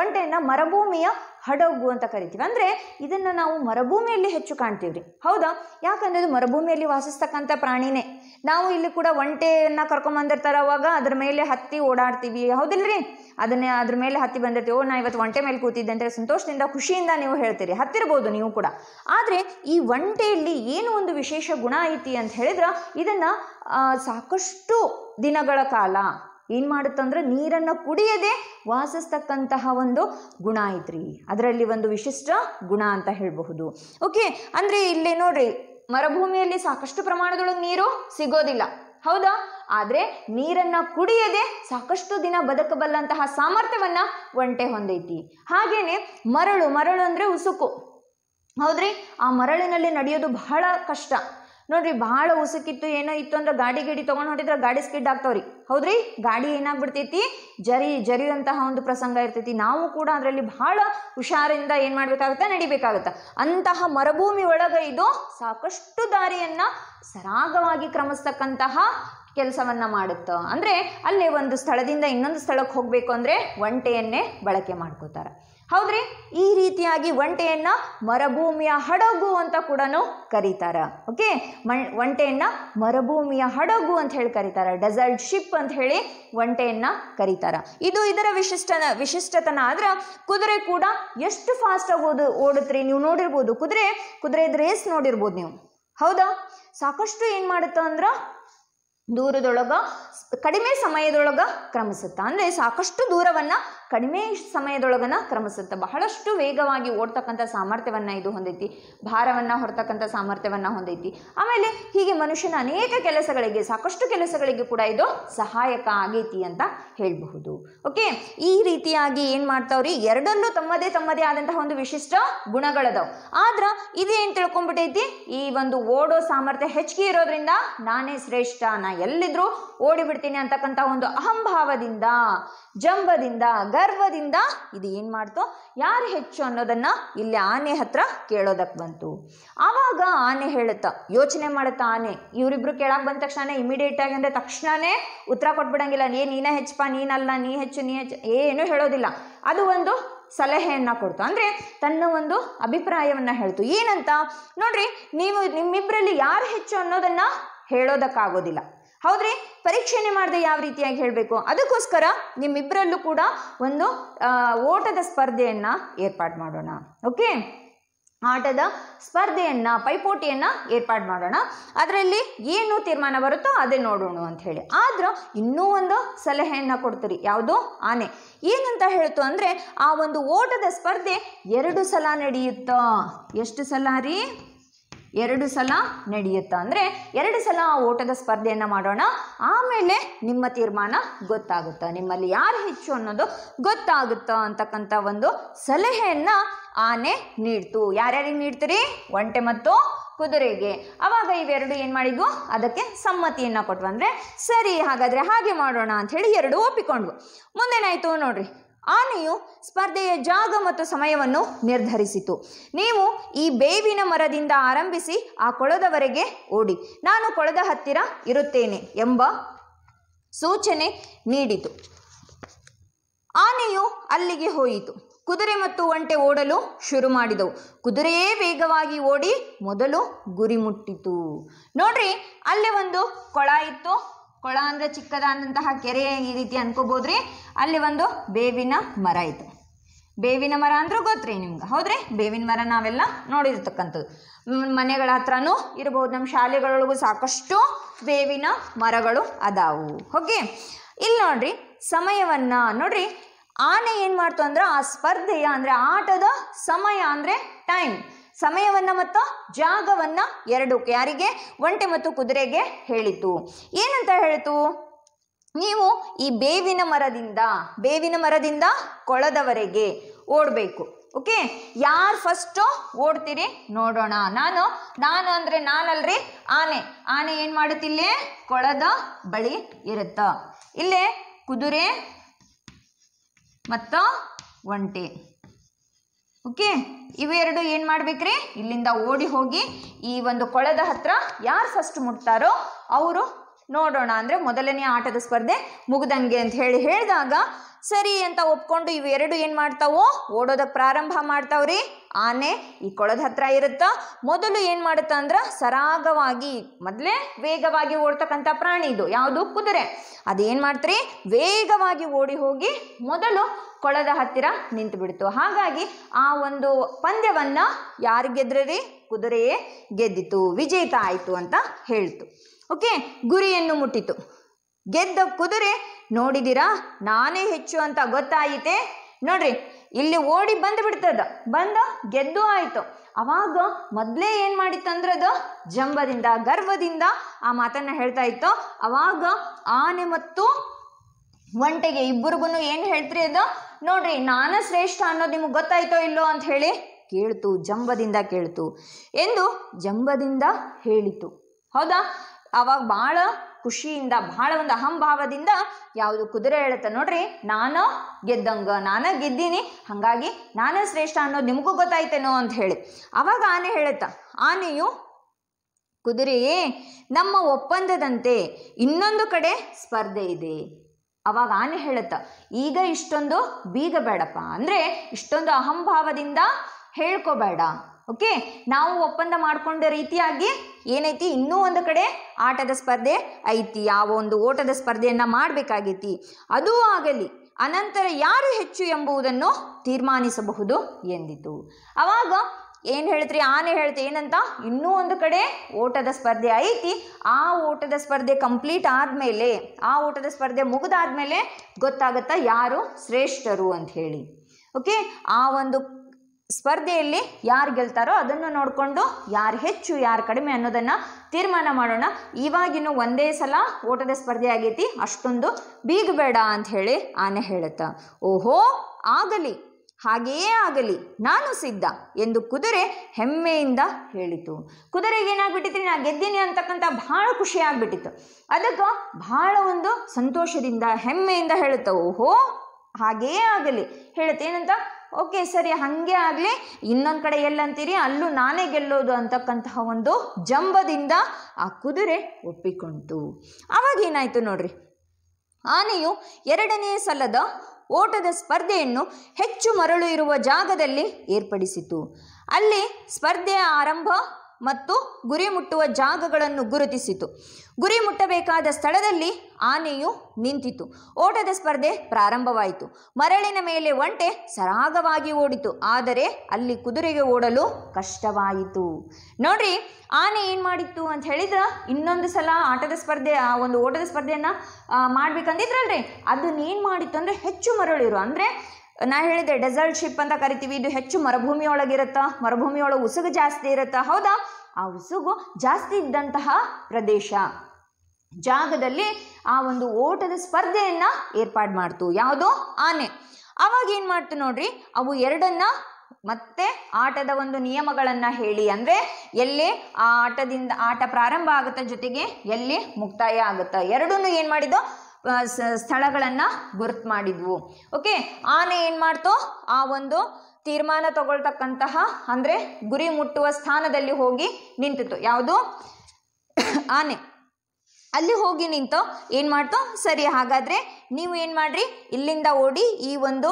[SPEAKER 1] ಒಂಟೆಯನ್ನು ಮರಭೂಮಿಯ ಹಡಗು ಅಂತ ಕರಿತೀವಿ ಅಂದರೆ ಇದನ್ನು ನಾವು ಮರುಭೂಮಿಯಲ್ಲಿ ಹೆಚ್ಚು ಕಾಣ್ತೀವಿ ರೀ ಹೌದಾ ಯಾಕಂದರೆ ಇದು ಮರುಭೂಮಿಯಲ್ಲಿ ವಾಸಿಸ್ತಕ್ಕಂಥ ಪ್ರಾಣಿನೇ ನಾವು ಇಲ್ಲಿ ಕೂಡ ಒಂಟೆಯನ್ನು ಕರ್ಕೊಂಬಂದಿರ್ತಾರೆ ಅವಾಗ ಅದ್ರ ಮೇಲೆ ಹತ್ತಿ ಓಡಾಡ್ತೀವಿ ಹೌದಿಲ್ರಿ ಅದನ್ನೇ ಅದ್ರ ಮೇಲೆ ಹತ್ತಿ ಬಂದಿರ್ತೀವಿ ಓ ನಾ ಇವತ್ತು ಒಂಟೆ ಮೇಲೆ ಕೂತಿದ್ದೆ ಅಂತ ಸಂತೋಷದಿಂದ ಖುಷಿಯಿಂದ ನೀವು ಹೇಳ್ತೀರಿ ಹತ್ತಿರ್ಬೋದು ನೀವು ಕೂಡ ಆದರೆ ಈ ಒಂಟೆಯಲ್ಲಿ ಏನು ಒಂದು ವಿಶೇಷ ಗುಣ ಐತಿ ಅಂತ ಹೇಳಿದ್ರೆ ಇದನ್ನು ಸಾಕಷ್ಟು ದಿನಗಳ ಕಾಲ ಏನು ಮಾಡುತ್ತಂದ್ರೆ ನೀರನ್ನು ಕುಡಿಯದೆ ವಾಸಿಸ್ತಕ್ಕಂತಹ ಒಂದು ಗುಣ ಐತ್ರಿ ಅದರಲ್ಲಿ ಒಂದು ವಿಶಿಷ್ಟ ಗುಣ ಅಂತ ಹೇಳಬಹುದು ಓಕೆ ಅಂದರೆ ಇಲ್ಲಿ ನೋಡ್ರಿ ಮರುಭೂಮಿಯಲ್ಲಿ ಸಾಕಷ್ಟು ಪ್ರಮಾಣದೊಳಗೆ ನೀರು ಸಿಗೋದಿಲ್ಲ ಹೌದಾ ಆದರೆ ನೀರನ್ನ ಕುಡಿಯದೆ ಸಾಕಷ್ಟು ದಿನ ಬದುಕಬಲ್ಲಂತಹ ಸಾಮರ್ಥ್ಯವನ್ನ ಒಂಟೆ ಹೊಂದೈತಿ ಹಾಗೇನೆ ಮರಳು ಮರಳು ಅಂದ್ರೆ ಉಸುಕು ಹೌದ್ರಿ ಆ ಮರಳಿನಲ್ಲಿ ನಡೆಯೋದು ಬಹಳ ಕಷ್ಟ ನೋಡ್ರಿ ಭಾಳ ಉಸುಕಿತ್ತು ಏನೋ ಇತ್ತು ಅಂದ್ರೆ ಗಾಡಿ ಗಿಡಿ ತೊಗೊಂಡು ಹೊಡಿದ್ರೆ ಗಾಡಿ ಸ್ಕಿಡ್ ಆಗ್ತಾವ್ರಿ ಹೌದ್ರಿ ಗಾಡಿ ಏನಾಗ್ಬಿಡ್ತೈತಿ ಜರಿ ಜರಿಯುವಂತಹ ಒಂದು ಪ್ರಸಂಗ ಇರ್ತೈತಿ ನಾವು ಕೂಡ ಅದರಲ್ಲಿ ಬಹಳ ಹುಷಾರಿಂದ ಏನು ಮಾಡಬೇಕಾಗುತ್ತೆ ನಡಿಬೇಕಾಗುತ್ತೆ ಅಂತಹ ಮರುಭೂಮಿ ಒಳಗೆ ಇದು ಸಾಕಷ್ಟು ದಾರಿಯನ್ನು ಸರಾಗವಾಗಿ ಕ್ರಮಿಸ್ತಕ್ಕಂತಹ ಕೆಲಸವನ್ನ ಮಾಡುತ್ತೆ ಅಂದ್ರೆ ಅಲ್ಲೇ ಒಂದು ಸ್ಥಳದಿಂದ ಇನ್ನೊಂದು ಸ್ಥಳಕ್ಕೆ ಹೋಗ್ಬೇಕು ಅಂದ್ರೆ ಒಂಟೆಯನ್ನೇ ಬಳಕೆ ಮಾಡ್ಕೋತಾರೆ ಹೌದ್ರಿ ಈ ರೀತಿಯಾಗಿ ಒಂಟೆಯನ್ನು ಮರುಭೂಮಿಯ ಹಡಗು ಅಂತ ಕೂಡ ಕರೀತಾರ ಓಕೆ ಮಣ್ ಒಂಟೆಯನ್ನು ಮರುಭೂಮಿಯ ಹಡಗು ಅಂತ ಹೇಳಿ ಕರೀತಾರ ಡೆಸರ್ಟ್ ಶಿಪ್ ಅಂತ ಹೇಳಿ ಒಂಟೆಯನ್ನು ಕರೀತಾರ ಇದು ಇದರ ವಿಶಿಷ್ಟ ವಿಶಿಷ್ಟತನ ಆದ್ರೆ ಕುದುರೆ ಕೂಡ ಎಷ್ಟು ಫಾಸ್ಟ್ ಆಗೋದು ಓಡುತ್ತೀರಿ ನೀವು ನೋಡಿರ್ಬೋದು ಕುದುರೆ ಕುದುರೆದ ರೇಸ್ ನೋಡಿರ್ಬೋದು ನೀವು ಹೌದಾ ಸಾಕಷ್ಟು ಏನು ಮಾಡುತ್ತೆ ಅಂದ್ರೆ ದೂರದೊಳಗ ಕಡಿಮೆ ಸಮಯದೊಳಗೆ ಕ್ರಮಿಸುತ್ತ ಅಂದ್ರೆ ಸಾಕಷ್ಟು ದೂರವನ್ನ ಕಡಿಮೆ ಸಮಯದೊಳಗನ ಕ್ರಮಿಸುತ್ತೆ ಬಹಳಷ್ಟು ವೇಗವಾಗಿ ಓಡ್ತಕ್ಕಂಥ ಸಾಮರ್ಥ್ಯವನ್ನು ಇದು ಹೊಂದೈತಿ ಭಾರವನ್ನು ಹೊರತಕ್ಕಂಥ ಸಾಮರ್ಥ್ಯವನ್ನು ಹೊಂದೈತಿ ಆಮೇಲೆ ಹೀಗೆ ಮನುಷ್ಯನ ಅನೇಕ ಕೆಲಸಗಳಿಗೆ ಸಾಕಷ್ಟು ಕೆಲಸಗಳಿಗೆ ಕೂಡ ಇದು ಸಹಾಯಕ ಆಗೈತಿ ಅಂತ ಹೇಳಬಹುದು ಓಕೆ ಈ ರೀತಿಯಾಗಿ ಏನು ಮಾಡ್ತಾವ್ರಿ ಎರಡಲ್ಲೂ ತಮ್ಮದೇ ತಮ್ಮದೇ ಆದಂತಹ ಒಂದು ವಿಶಿಷ್ಟ ಗುಣಗಳದವು ಆದ್ರೆ ಇದೇನು ತಿಳ್ಕೊಂಡ್ಬಿಟ್ಟೈತಿ ಈ ಒಂದು ಓಡೋ ಸಾಮರ್ಥ್ಯ ಹೆಚ್ಚಿಗೆ ಇರೋದ್ರಿಂದ ನಾನೇ ಶ್ರೇಷ್ಠ ನಾ ಎಲ್ಲಿದ್ರು ಓಡಿಬಿಡ್ತೀನಿ ಅಂತಕ್ಕಂಥ ಒಂದು ಅಹಂಭಾವದಿಂದ ಜಂಬದಿಂದ ಗರ್ವದಿಂದ ಇದು ಏನು ಮಾಡ್ತು ಯಾರು ಹೆಚ್ಚು ಅನ್ನೋದನ್ನು ಇಲ್ಲಿ ಆನೆ ಹತ್ರ ಕೇಳೋದಕ್ಕೆ ಬಂತು ಆವಾಗ ಆನೆ ಹೇಳುತ್ತಾ ಯೋಚನೆ ಮಾಡುತ್ತಾ ಆನೆ ಇವರಿಬ್ರು ಕೇಳಕ್ಕೆ ಬಂದ ತಕ್ಷಣ ಆಗಿ ಅಂದರೆ ತಕ್ಷಣನೇ ಉತ್ತರ ಕೊಟ್ಬಿಡಂಗಿಲ್ಲ ಏ ನೀನೇ ಹೆಚ್ಚಪ್ಪ ನೀನಲ್ಲ ನೀ ಹೆಚ್ಚು ನೀ ಹೆಚ್ಚು ಏನು ಹೇಳೋದಿಲ್ಲ ಅದು ಒಂದು ಸಲಹೆಯನ್ನು ಕೊಡ್ತು ಅಂದರೆ ತನ್ನ ಒಂದು ಅಭಿಪ್ರಾಯವನ್ನು ಹೇಳ್ತು ಏನಂತ ನೋಡ್ರಿ ನೀವು ನಿಮ್ಮಿಬ್ಬರಲ್ಲಿ ಯಾರು ಹೆಚ್ಚು ಅನ್ನೋದನ್ನು ಹೇಳೋದಕ್ಕಾಗೋದಿಲ್ಲ ಹೌದ್ರಿ ಪರೀಕ್ಷೆನೇ ಮಾಡದೆ ಯಾವ ರೀತಿಯಾಗಿ ಹೇಳಬೇಕು ಅದಕ್ಕೋಸ್ಕರ ನಿಮ್ಮಿಬ್ಬರಲ್ಲೂ ಕೂಡ ಒಂದು ಓಟದ ಸ್ಪರ್ಧೆಯನ್ನು ಏರ್ಪಾಡು ಮಾಡೋಣ ಓಕೆ ಆಟದ ಸ್ಪರ್ಧೆಯನ್ನು ಪೈಪೋಟಿಯನ್ನು ಏರ್ಪಾಡು ಮಾಡೋಣ ಅದರಲ್ಲಿ ಏನು ತೀರ್ಮಾನ ಬರುತ್ತೋ ಅದೇ ನೋಡೋಣ ಅಂತ ಹೇಳಿ ಆದ್ರೆ ಇನ್ನೂ ಒಂದು ಸಲಹೆಯನ್ನು ಕೊಡ್ತೀರಿ ಯಾವುದು ಆನೆ ಏನಂತ ಹೇಳ್ತು ಅಂದರೆ ಆ ಒಂದು ಓಟದ ಸ್ಪರ್ಧೆ ಎರಡು ಸಲ ನಡೆಯುತ್ತಾ ಎಷ್ಟು ಸಲ ರೀ ಎರಡು ಸಲ ನಡೆಯುತ್ತಾ ಅಂದರೆ ಎರಡು ಸಲ ಆ ಓಟದ ಸ್ಪರ್ಧೆಯನ್ನು ಮಾಡೋಣ ಆಮೇಲೆ ನಿಮ್ಮ ತೀರ್ಮಾನ ಗೊತ್ತಾಗುತ್ತಾ ನಿಮ್ಮಲ್ಲಿ ಯಾರು ಹೆಚ್ಚು ಅನ್ನೋದು ಗೊತ್ತಾಗುತ್ತಾ ಅಂತಕ್ಕಂಥ ಒಂದು ಸಲಹೆಯನ್ನು ಆನೆ ನೀಡ್ತು ಯಾರ್ಯಾರಿಗೆ ನೀಡ್ತೀರಿ ಒಂಟೆ ಮತ್ತು ಕುದುರೆಗೆ ಅವಾಗ ಇವೆರಡು ಏನು ಮಾಡಿದ್ವು ಅದಕ್ಕೆ ಸಮ್ಮತಿಯನ್ನು ಕೊಟ್ವಂದ್ರೆ ಸರಿ ಹಾಗಾದರೆ ಹಾಗೆ ಮಾಡೋಣ ಅಂಥೇಳಿ ಎರಡು ಒಪ್ಪಿಕೊಂಡ್ವು ಮುಂದೇನಾಯಿತು ನೋಡ್ರಿ ಆನೆಯು ಸ್ಪರ್ಧೆಯ ಜಾಗ ಮತ್ತು ಸಮಯವನ್ನು ನಿರ್ಧರಿಸಿತು ನೀವು ಈ ಬೇವಿನ ಮರದಿಂದ ಆರಂಭಿಸಿ ಆ ಕೊಳದವರೆಗೆ ಓಡಿ ನಾನು ಕೊಳದ ಹತ್ತಿರ ಇರುತ್ತೇನೆ ಎಂಬ ಸೂಚನೆ ನೀಡಿತು ಆನೆಯು ಅಲ್ಲಿಗೆ ಹೋಯಿತು ಕುದುರೆ ಮತ್ತು ಒಂಟೆ ಓಡಲು ಶುರು ಮಾಡಿದವು ಕುದುರೆಯೇ ವೇಗವಾಗಿ ಓಡಿ ಮೊದಲು ಗುರಿ ಮುಟ್ಟಿತು ನೋಡ್ರಿ ಅಲ್ಲೇ ಒಂದು ಕೊಳ ಇತ್ತು ಕೊಳ ಅಂದರೆ ಚಿಕ್ಕದಾದಂತಹ ಕೆರೆ ಈ ರೀತಿ ಅನ್ಕೋಬೋದ್ರಿ ಅಲ್ಲಿ ಒಂದು ಬೇವಿನ ಮರ ಐತೆ ಬೇವಿನ ಮರ ಅಂದ್ರೂ ಗೊತ್ತ್ರಿ ನಿಮ್ಗೆ ಹೌದ್ರಿ ಬೇವಿನ ಮರ ನಾವೆಲ್ಲ ನೋಡಿರ್ತಕ್ಕಂಥದ್ದು ಮನೆಗಳ ಹತ್ರನೂ ಇರಬಹುದು ನಮ್ಮ ಶಾಲೆಗಳೊಳಗೂ ಸಾಕಷ್ಟು ಬೇವಿನ ಮರಗಳು ಅದಾವು ಓಕೆ ಇಲ್ಲಿ ನೋಡ್ರಿ ಸಮಯವನ್ನ ನೋಡ್ರಿ ಆನೆ ಏನು ಮಾಡ್ತು ಅಂದ್ರೆ ಆ ಸ್ಪರ್ಧೆಯ ಅಂದ್ರೆ ಆಟದ ಸಮಯ ಅಂದ್ರೆ ಟೈಮ್ ಸಮಯವನ್ನ ಮತ್ತು ಜಾಗವನ್ನ ಎರಡು ಯಾರಿಗೆ ಒಂಟೆ ಮತ್ತು ಕುದುರೆಗೆ ಹೇಳಿತು ಏನಂತ ಹೇಳಿತು ನೀವು ಈ ಬೇವಿನ ಮರದಿಂದ ಬೇವಿನ ಮರದಿಂದ ಕೊಳದವರೆಗೆ ಓಡಬೇಕು ಓಕೆ ಯಾರು ಫಸ್ಟು ಓಡ್ತೀರಿ ನೋಡೋಣ ನಾನು ನಾನು ಅಂದರೆ ನಾನಲ್ರಿ ಆನೆ ಆನೆ ಏನು ಮಾಡುತ್ತಿಲ್ಲ ಕೊಳದ ಬಳಿ ಇರುತ್ತ ಇಲ್ಲೇ ಕುದುರೆ ಮತ್ತು ಒಂಟೆ ಓಕೆ ಇವೆರಡು ಏನು ಮಾಡ್ಬೇಕ್ರಿ ಇಲ್ಲಿಂದ ಓಡಿ ಹೋಗಿ ಈ ಒಂದು ಕೊಳದ ಹತ್ರ ಯಾರು ಫಸ್ಟ್ ಮುಟ್ತಾರೋ ಅವರು ನೋಡೋಣ ಅಂದರೆ ಮೊದಲನೇ ಆಟದ ಸ್ಪರ್ಧೆ ಮುಗ್ದಂಗೆ ಅಂತ ಹೇಳಿ ಹೇಳಿದಾಗ ಸರಿ ಅಂತ ಒಪ್ಕೊಂಡು ಇವೆರಡು ಏನು ಮಾಡ್ತಾವೋ ಓಡೋದಕ್ಕೆ ಪ್ರಾರಂಭ ಮಾಡ್ತಾವ್ರಿ ಆನೆ ಈ ಕೊಳದ ಹತ್ರ ಇರುತ್ತಾ ಮೊದಲು ಏನು ಮಾಡುತ್ತಾ ಅಂದ್ರೆ ಸರಾಗವಾಗಿ ಮೊದಲೇ ವೇಗವಾಗಿ ಓಡ್ತಕ್ಕಂಥ ಪ್ರಾಣಿ ಇದು ಯಾವುದು ಕುದುರೆ ಅದೇನು ಮಾಡ್ತೀರಿ ವೇಗವಾಗಿ ಓಡಿ ಹೋಗಿ ಮೊದಲು ಕೊಳದ ಹತ್ತಿರ ನಿಂತು ಬಿಡ್ತು ಹಾಗಾಗಿ ಆ ಒಂದು ಪಂದ್ಯವನ್ನು ಯಾರು ಗೆದ್ರರಿ ಕುದುರೆಯೇ ಗೆದ್ದಿತು ವಿಜೇತ ಆಯಿತು ಅಂತ ಹೇಳ್ತು ಓಕೆ ಗುರಿಯನ್ನು ಮುಟ್ಟಿತು ಗೆದ್ದ ಕುದುರೆ ನೋಡಿದಿರಾ ನಾನೇ ಹೆಚ್ಚು ಅಂತ ಗೊತ್ತಾಯಿತೆ ನೋಡ್ರಿ ಇಲ್ಲಿ ಓಡಿ ಬಂದು ಬಿಡ್ತದ ಬಂದು ಗೆದ್ದು ಆಯಿತು ಅವಾಗ ಮೊದಲೇ ಏನು ಅಂದ್ರೆ ಅದು ಜಂಬದಿಂದ ಗರ್ವದಿಂದ ಆ ಮಾತನ್ನು ಹೇಳ್ತಾ ಇತ್ತು ಅವಾಗ ಆನೆ ಮತ್ತು ಒಂಟೆಗೆ ಇಬ್ಬರಿಗೂ ಏನು ಹೇಳ್ತೀರಿ ಅದು ನೋಡ್ರಿ ನಾನ ಶ್ರೇಷ್ಠ ಅನ್ನೋದು ನಿಮಗೆ ಗೊತ್ತಾಯ್ತೋ ಇಲ್ಲೋ ಅಂತ ಹೇಳಿ ಕೇಳ್ತು ಜಂಬದಿಂದ ಕೇಳ್ತು ಎಂದು ಜಂಬದಿಂದ ಹೇಳಿತು ಹೌದಾ ಅವಾಗ ಭಾಳ ಖುಷಿಯಿಂದ ಬಹಳ ಒಂದು ಅಹಂಭಾವದಿಂದ ಯಾವುದು ಕುದುರೆ ಹೇಳುತ್ತೆ ನೋಡ್ರಿ ನಾನು ಗೆದ್ದಂಗ ನಾನ ಗೆದ್ದೀನಿ ಹಾಗಾಗಿ ನಾನೇ ಶ್ರೇಷ್ಠ ಅನ್ನೋದು ನಿಮಗೂ ಗೊತ್ತಾಯ್ತೇನೋ ಅಂತ ಹೇಳಿ ಅವಾಗ ಆನೆ ಹೇಳುತ್ತ ಆನೆಯು ಕುದುರೆಯೇ ನಮ್ಮ ಒಪ್ಪಂದದಂತೆ ಇನ್ನೊಂದು ಕಡೆ ಸ್ಪರ್ಧೆ ಇದೆ ಅವಾಗ ಆನೆ ಹೇಳುತ್ತ ಈಗ ಇಷ್ಟೊಂದು ಬೀಗ ಬೇಡಪ್ಪ ಅಂದರೆ ಇಷ್ಟೊಂದು ಅಹಂಭಾವದಿಂದ ಹೇಳ್ಕೋಬೇಡ ಓಕೆ ನಾವು ಒಪ್ಪಂದ ಮಾಡಿಕೊಂಡ ರೀತಿಯಾಗಿ ಏನೈತಿ ಇನ್ನೂ ಒಂದು ಕಡೆ ಆಟದ ಸ್ಪರ್ಧೆ ಐತಿ ಯಾವ ಒಂದು ಓಟದ ಸ್ಪರ್ಧೆಯನ್ನು ಮಾಡಬೇಕಾಗೈತಿ ಅದೂ ಆಗಲಿ ಅನಂತರ ಯಾರು ಹೆಚ್ಚು ಎಂಬುದನ್ನು ತೀರ್ಮಾನಿಸಬಹುದು ಎಂದಿತು ಅವಾಗ ಏನು ಹೇಳ್ತ್ರಿ ಆನೆ ಹೇಳ್ತಿ ಏನಂತ ಇನ್ನೂ ಒಂದು ಕಡೆ ಓಟದ ಸ್ಪರ್ಧೆ ಐತಿ ಆ ಓಟದ ಸ್ಪರ್ಧೆ ಕಂಪ್ಲೀಟ್ ಆದಮೇಲೆ ಆ ಓಟದ ಸ್ಪರ್ಧೆ ಮುಗಿದಾದ್ಮೇಲೆ ಗೊತ್ತಾಗುತ್ತೆ ಯಾರು ಶ್ರೇಷ್ಠರು ಅಂತ ಹೇಳಿ ಓಕೆ ಆ ಒಂದು ಸ್ಪರ್ಧೆಯಲ್ಲಿ ಯಾರು ಗೆಲ್ತಾರೋ ಅದನ್ನು ನೋಡಿಕೊಂಡು ಯಾರು ಹೆಚ್ಚು ಯಾರು ಕಡಿಮೆ ಅನ್ನೋದನ್ನು ತೀರ್ಮಾನ ಮಾಡೋಣ ಇವಾಗಿನ್ನು ಒಂದೇ ಸಲ ಓಟದ ಸ್ಪರ್ಧೆ ಆಗೈತಿ ಅಷ್ಟೊಂದು ಬೀಗಬೇಡ ಅಂತ ಹೇಳಿ ಆನೆ ಹೇಳುತ್ತ ಓಹೋ ಆಗಲಿ ಹಾಗೆಯೇ ಆಗಲಿ ನಾನು ಸಿದ್ಧ ಎಂದು ಕುದುರೆ ಹೆಮ್ಮೆಯಿಂದ ಹೇಳಿತು ಕುದುರೆಗೆ ಏನಾಗ್ಬಿಟ್ಟಿತ್ತು ನಾ ಗೆದ್ದೀನಿ ಅಂತಕ್ಕಂಥ ಬಹಳ ಖುಷಿ ಆಗ್ಬಿಟ್ಟಿತ್ತು ಅದಕ್ಕೆ ಬಹಳ ಒಂದು ಸಂತೋಷದಿಂದ ಹೆಮ್ಮೆಯಿಂದ ಹೇಳುತ್ತ ಓಹೋ ಹಾಗೆಯೇ ಆಗಲಿ ಹೇಳುತ್ತೆ ಏನಂತ ಓಕೆ ಸರಿ ಹಂಗೆ ಆಗಲಿ ಇನ್ನೊಂದು ಕಡೆ ಎಲ್ಲಂತೀರಿ ಅಲ್ಲೂ ನಾನೇ ಗೆಲ್ಲೋದು ಅಂತಕ್ಕಂತಹ ಒಂದು ಜಂಬದಿಂದ ಆ ಕುದುರೆ ಒಪ್ಪಿಕೊಂತು ಅವಾಗ ಏನಾಯಿತು ನೋಡ್ರಿ ಆನೆಯು ಎರಡನೇ ಸಲದ ಓಟದ ಸ್ಪರ್ಧೆಯನ್ನು ಹೆಚ್ಚು ಮರಳು ಇರುವ ಜಾಗದಲ್ಲಿ ಏರ್ಪಡಿಸಿತು ಅಲ್ಲಿ ಸ್ಪರ್ಧೆಯ ಆರಂಭ ಮತ್ತು ಗುರಿ ಮುಟ್ಟುವ ಜಾಗಗಳನ್ನು ಗುರುತಿಸಿತು ಗುರಿ ಮುಟ್ಟಬೇಕಾದ ಸ್ಥಳದಲ್ಲಿ ಆನೆಯು ನಿಂತಿತು ಓಟದ ಸ್ಪರ್ಧೆ ಪ್ರಾರಂಭವಾಯಿತು ಮರಳಿನ ಮೇಲೆ ಒಂಟೆ ಸರಾಗವಾಗಿ ಓಡಿತು ಆದರೆ ಅಲ್ಲಿ ಕುದುರೆಗೆ ಓಡಲು ಕಷ್ಟವಾಯಿತು ನೋಡ್ರಿ ಆನೆ ಏನು ಮಾಡಿತ್ತು ಅಂತ ಹೇಳಿದ್ರೆ ಇನ್ನೊಂದು ಸಲ ಆಟದ ಸ್ಪರ್ಧೆ ಆ ಒಂದು ಓಟದ ಸ್ಪರ್ಧೆಯನ್ನು ಮಾಡ್ಬೇಕಂದಿದ್ರಲ್ರಿ ಅದನ್ನೇನು ಮಾಡಿತ್ತು ಅಂದರೆ ಹೆಚ್ಚು ಮರಳಿರು ಅಂದರೆ ನಾ ಹೇಳಿದೆ ಡೆಸರ್ಟ್ ಶಿಪ್ ಅಂತ ಕರಿತೀವಿ ಇದು ಹೆಚ್ಚು ಮರುಭೂಮಿಯೊಳಗಿರುತ್ತ ಮರುಭೂಮಿಯೊಳಗೆ ಉಸುಗು ಜಾಸ್ತಿ ಇರುತ್ತಾ ಹೌದಾ ಆ ಉಸುಗು ಜಾಸ್ತಿ ಇದ್ದಂತಹ ಪ್ರದೇಶ ಜಾಗದಲ್ಲಿ ಆ ಒಂದು ಓಟದ ಸ್ಪರ್ಧೆಯನ್ನ ಏರ್ಪಾಡು ಮಾಡ್ತು ಯಾವುದೋ ಆನೆ ಅವಾಗ ಏನು ಮಾಡ್ತು ನೋಡ್ರಿ ಅವು ಎರಡನ್ನ ಮತ್ತೆ ಆಟದ ಒಂದು ನಿಯಮಗಳನ್ನ ಹೇಳಿ ಅಂದ್ರೆ ಎಲ್ಲಿ ಆ ಆಟದಿಂದ ಆಟ ಪ್ರಾರಂಭ ಆಗುತ್ತ ಜೊತೆಗೆ ಎಲ್ಲಿ ಮುಕ್ತಾಯ ಆಗುತ್ತ ಎರಡನ್ನು ಏನು ಮಾಡಿದ್ದು ಸ್ಥಳಗಳನ್ನು ಗುರ್ತು ಮಾಡಿದ್ವು ಓಕೆ ಆನೆ ಏನು ಮಾಡ್ತು ಆ ಒಂದು ತೀರ್ಮಾನ ತಗೊಳ್ತಕ್ಕಂತಹ ಅಂದರೆ ಗುರಿ ಮುಟ್ಟುವ ಸ್ಥಾನದಲ್ಲಿ ಹೋಗಿ ನಿಂತಿತು ಯಾವುದು ಆನೆ ಅಲ್ಲಿ ಹೋಗಿ ನಿಂತು ಏನು ಮಾಡ್ತು ಸರಿ ಹಾಗಾದರೆ ನೀವು ಏನು ಮಾಡ್ರಿ ಇಲ್ಲಿಂದ ಓಡಿ ಈ ಒಂದು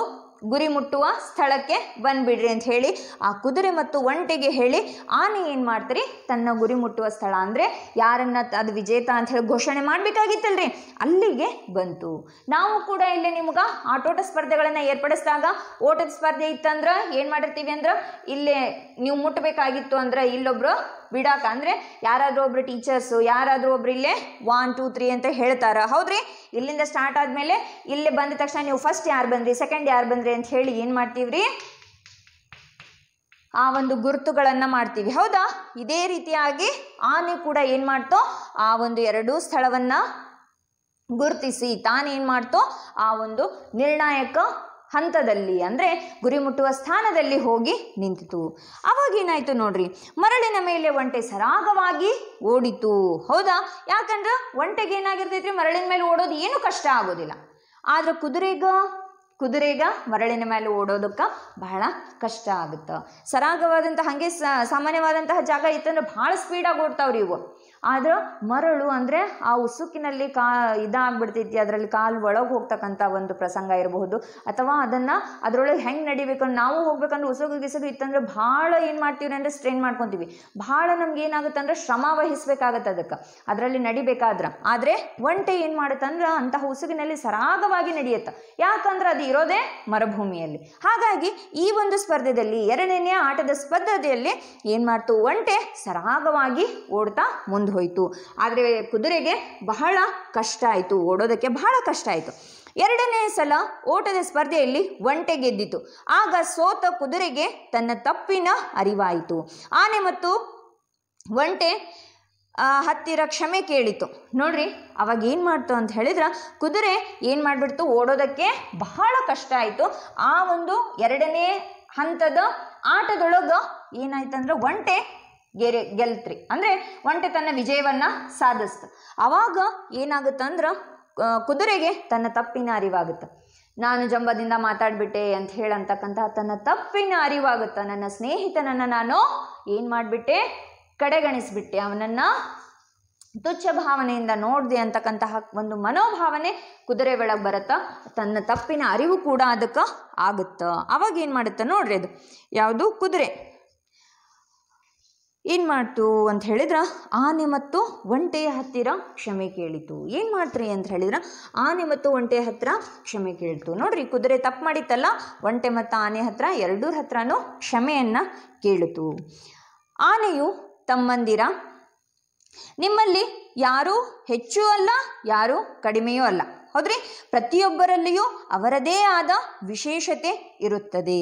[SPEAKER 1] ಗುರಿ ಮುಟ್ಟುವ ಸ್ಥಳಕ್ಕೆ ಬಂದುಬಿಡ್ರಿ ಅಂತ ಹೇಳಿ ಆ ಕುದುರೆ ಮತ್ತು ಒಂಟೆಗೆ ಹೇಳಿ ಆನೆ ಏನು ಮಾಡ್ತೀರಿ ತನ್ನ ಗುರಿ ಮುಟ್ಟುವ ಸ್ಥಳ ಅಂದರೆ ಯಾರನ್ನು ಅದು ವಿಜೇತ ಅಂತ ಹೇಳಿ ಘೋಷಣೆ ಮಾಡಬೇಕಾಗಿತ್ತಲ್ರಿ ಅಲ್ಲಿಗೆ ಬಂತು ನಾವು ಕೂಡ ಇಲ್ಲಿ ನಿಮ್ಗೆ ಆಟೋಟ ಸ್ಪರ್ಧೆಗಳನ್ನು ಏರ್ಪಡಿಸಿದಾಗ ಓಟದ ಸ್ಪರ್ಧೆ ಇತ್ತಂದ್ರೆ ಏನು ಮಾಡಿರ್ತೀವಿ ಅಂದ್ರೆ ಇಲ್ಲೇ ನೀವು ಮುಟ್ಟಬೇಕಾಗಿತ್ತು ಅಂದ್ರೆ ಇಲ್ಲೊಬ್ರು ಬಿಡಾಕ ಅಂದರೆ ಯಾರಾದರೂ ಒಬ್ರು ಟೀಚರ್ಸು ಯಾರಾದರೂ ಒಬ್ರು ಇಲ್ಲೇ ಒನ್ ಟೂ ತ್ರೀ ಅಂತ ಹೇಳ್ತಾರ ಹೌದ್ರಿ ಇಲ್ಲಿಂದ ಸ್ಟಾರ್ಟ್ ಆದಮೇಲೆ ಇಲ್ಲಿ ಬಂದ ತಕ್ಷಣ ನೀವು ಫಸ್ಟ್ ಯಾರು ಬಂದ್ರಿ ಸೆಕೆಂಡ್ ಯಾರು ಬಂದ್ರಿ ಅಂತ ಹೇಳಿ ಏನು ಮಾಡ್ತೀವ್ರಿ ಆ ಒಂದು ಗುರುತುಗಳನ್ನು ಮಾಡ್ತೀವಿ ಹೌದಾ ಇದೇ ರೀತಿಯಾಗಿ ಆನೆ ಕೂಡ ಏನು ಮಾಡ್ತೋ ಆ ಒಂದು ಎರಡು ಸ್ಥಳವನ್ನು ಗುರುತಿಸಿ ತಾನೇನು ಮಾಡ್ತೋ ಆ ಒಂದು ನಿರ್ಣಾಯಕ ಹಂತದಲ್ಲಿ ಅಂದರೆ ಗುರಿ ಮುಟ್ಟುವ ಸ್ಥಾನದಲ್ಲಿ ಹೋಗಿ ನಿಂತಿತು ಅವಾಗ ಅವಾಗೇನಾಯಿತು ನೋಡ್ರಿ ಮರಳಿನ ಮೇಲೆ ಒಂಟೆ ಸರಾಗವಾಗಿ ಓಡಿತು ಹೌದಾ ಯಾಕಂದ್ರೆ ಒಂಟೆಗೆ ಏನಾಗಿರ್ತೈತ್ರಿ ಮರಳಿನ ಮೇಲೆ ಓಡೋದು ಏನು ಕಷ್ಟ ಆಗೋದಿಲ್ಲ ಆದ್ರೆ ಕುದುರೆಗ ಕುದುರೆಗ ಮರಳಿನ ಮೇಲೆ ಓಡೋದಕ್ಕೆ ಬಹಳ ಕಷ್ಟ ಆಗುತ್ತೆ ಸರಾಗವಾದಂತಹ ಹಾಗೆ ಸಾಮಾನ್ಯವಾದಂತಹ ಜಾಗ ಇತ್ತಂದ್ರೆ ಭಾಳ ಸ್ಪೀಡಾಗಿ ಓಡ್ತಾವ್ರಿ ಇವು ಆದ್ರ ಮರಳು ಅಂದರೆ ಆ ಉಸುಕಿನಲ್ಲಿ ಕಾ ಇದಾಗ್ಬಿಡ್ತೈತಿ ಅದರಲ್ಲಿ ಕಾಲು ಒಳಗೆ ಹೋಗ್ತಕ್ಕಂಥ ಒಂದು ಪ್ರಸಂಗ ಇರಬಹುದು ಅಥವಾ ಅದನ್ನು ಅದರೊಳಗೆ ಹೆಂಗೆ ನಡಿಬೇಕು ನಾವು ಹೋಗ್ಬೇಕಂದ್ರೆ ಉಸುಗು ಗಿಸುಗು ಇತ್ತಂದ್ರೆ ಭಾಳ ಏನು ಮಾಡ್ತೀವಿ ಅಂದರೆ ಸ್ಟ್ರೈನ್ ಮಾಡ್ಕೊತೀವಿ ಭಾಳ ನಮ್ಗೆ ಏನಾಗುತ್ತೆ ಅಂದ್ರೆ ಶ್ರಮ ವಹಿಸ್ಬೇಕಾಗತ್ತೆ ಅದಕ್ಕೆ ಅದರಲ್ಲಿ ನಡಿಬೇಕಾದ್ರೆ ಆದರೆ ಒಂಟೆ ಏನು ಮಾಡುತ್ತಂದ್ರೆ ಅಂತಹ ಉಸುಗಿನಲ್ಲಿ ಸರಾಗವಾಗಿ ನಡೆಯುತ್ತೆ ಯಾಕಂದ್ರೆ ಅದು ಇರೋದೇ ಮರುಭೂಮಿಯಲ್ಲಿ ಹಾಗಾಗಿ ಈ ಒಂದು ಸ್ಪರ್ಧೆಯಲ್ಲಿ ಎರಡನೇ ಆಟದ ಸ್ಪರ್ಧೆಯಲ್ಲಿ ಏನು ಮಾಡ್ತು ಒಂಟೆ ಸರಾಗವಾಗಿ ಓಡ್ತಾ ಮುಂದೆ ಬಂದು ಹೋಯಿತು ಆದರೆ ಕುದುರೆಗೆ ಬಹಳ ಕಷ್ಟ ಆಯಿತು ಓಡೋದಕ್ಕೆ ಬಹಳ ಕಷ್ಟ ಆಯಿತು ಎರಡನೇ ಸಲ ಓಟದ ಸ್ಪರ್ಧೆಯಲ್ಲಿ ಒಂಟೆ ಗೆದ್ದಿತು ಆಗ ಸೋತ ಕುದುರೆಗೆ ತನ್ನ ತಪ್ಪಿನ ಅರಿವಾಯಿತು ಆನೆ ಮತ್ತು ಒಂಟೆ ಹತ್ತಿರ ಕ್ಷಮೆ ಕೇಳಿತು ನೋಡ್ರಿ ಅವಾಗ ಏನು ಮಾಡ್ತು ಅಂತ ಹೇಳಿದ್ರೆ ಕುದುರೆ ಏನು ಮಾಡಿಬಿಡ್ತು ಓಡೋದಕ್ಕೆ ಬಹಳ ಕಷ್ಟ ಆಯಿತು ಆ ಒಂದು ಎರಡನೇ ಹಂತದ ಆಟದೊಳಗೆ ಏನಾಯ್ತಂದ್ರೆ ಒಂಟೆ ಗೆರೆ ಗೆಲ್ತ್ರಿ ಅಂದರೆ ಒಂಟೆ ತನ್ನ ವಿಜಯವನ್ನು ಸಾಧಿಸ್ತು ಏನಾಗುತ್ತ ಏನಾಗುತ್ತಂದ್ರೆ ಕುದುರೆಗೆ ತನ್ನ ತಪ್ಪಿನ ಅರಿವಾಗುತ್ತೆ ನಾನು ಜಂಬದಿಂದ ಮಾತಾಡಿಬಿಟ್ಟೆ ಅಂತ ಹೇಳಂತಕ್ಕಂತಹ ತನ್ನ ತಪ್ಪಿನ ಅರಿವಾಗುತ್ತ ನನ್ನ ಸ್ನೇಹಿತನನ್ನು ನಾನು ಏನು ಮಾಡಿಬಿಟ್ಟೆ ಕಡೆಗಣಿಸ್ಬಿಟ್ಟೆ ಅವನನ್ನು ತುಚ್ಛ ಭಾವನೆಯಿಂದ ನೋಡಿದೆ ಅಂತಕ್ಕಂತಹ ಒಂದು ಮನೋಭಾವನೆ ಕುದುರೆ ಒಳಗೆ ಬರತ್ತ ತನ್ನ ತಪ್ಪಿನ ಅರಿವು ಕೂಡ ಅದಕ್ಕೆ ಆಗುತ್ತ ಅವಾಗ ಏನು ಮಾಡುತ್ತೆ ನೋಡ್ರಿ ಅದು ಯಾವುದು ಕುದುರೆ ಏನು ಮಾಡ್ತು ಅಂತ ಹೇಳಿದ್ರೆ ಆನೆ ಮತ್ತು ಒಂಟೆಯ ಹತ್ತಿರ ಕ್ಷಮೆ ಕೇಳಿತು ಏನು ಮಾಡ್ತ್ರಿ ಅಂತ ಹೇಳಿದ್ರೆ ಆನೆ ಮತ್ತು ಒಂಟೆಯ ಹತ್ತಿರ ಕ್ಷಮೆ ಕೇಳಿತು ನೋಡ್ರಿ ಕುದುರೆ ತಪ್ಪು ಮಾಡಿತ್ತಲ್ಲ ಒಂಟೆ ಮತ್ತು ಆನೆ ಹತ್ತಿರ ಎರಡೂರ ಹತ್ರನೂ ಕ್ಷಮೆಯನ್ನು ಕೇಳಿತು ಆನೆಯು ತಮ್ಮಂದಿರ ನಿಮ್ಮಲ್ಲಿ ಯಾರೂ ಹೆಚ್ಚು ಅಲ್ಲ ಯಾರೂ ಕಡಿಮೆಯೂ ಅಲ್ಲ ಹೌದ್ರಿ ಪ್ರತಿಯೊಬ್ಬರಲ್ಲಿಯೂ ಅವರದೇ ಆದ ವಿಶೇಷತೆ ಇರುತ್ತದೆ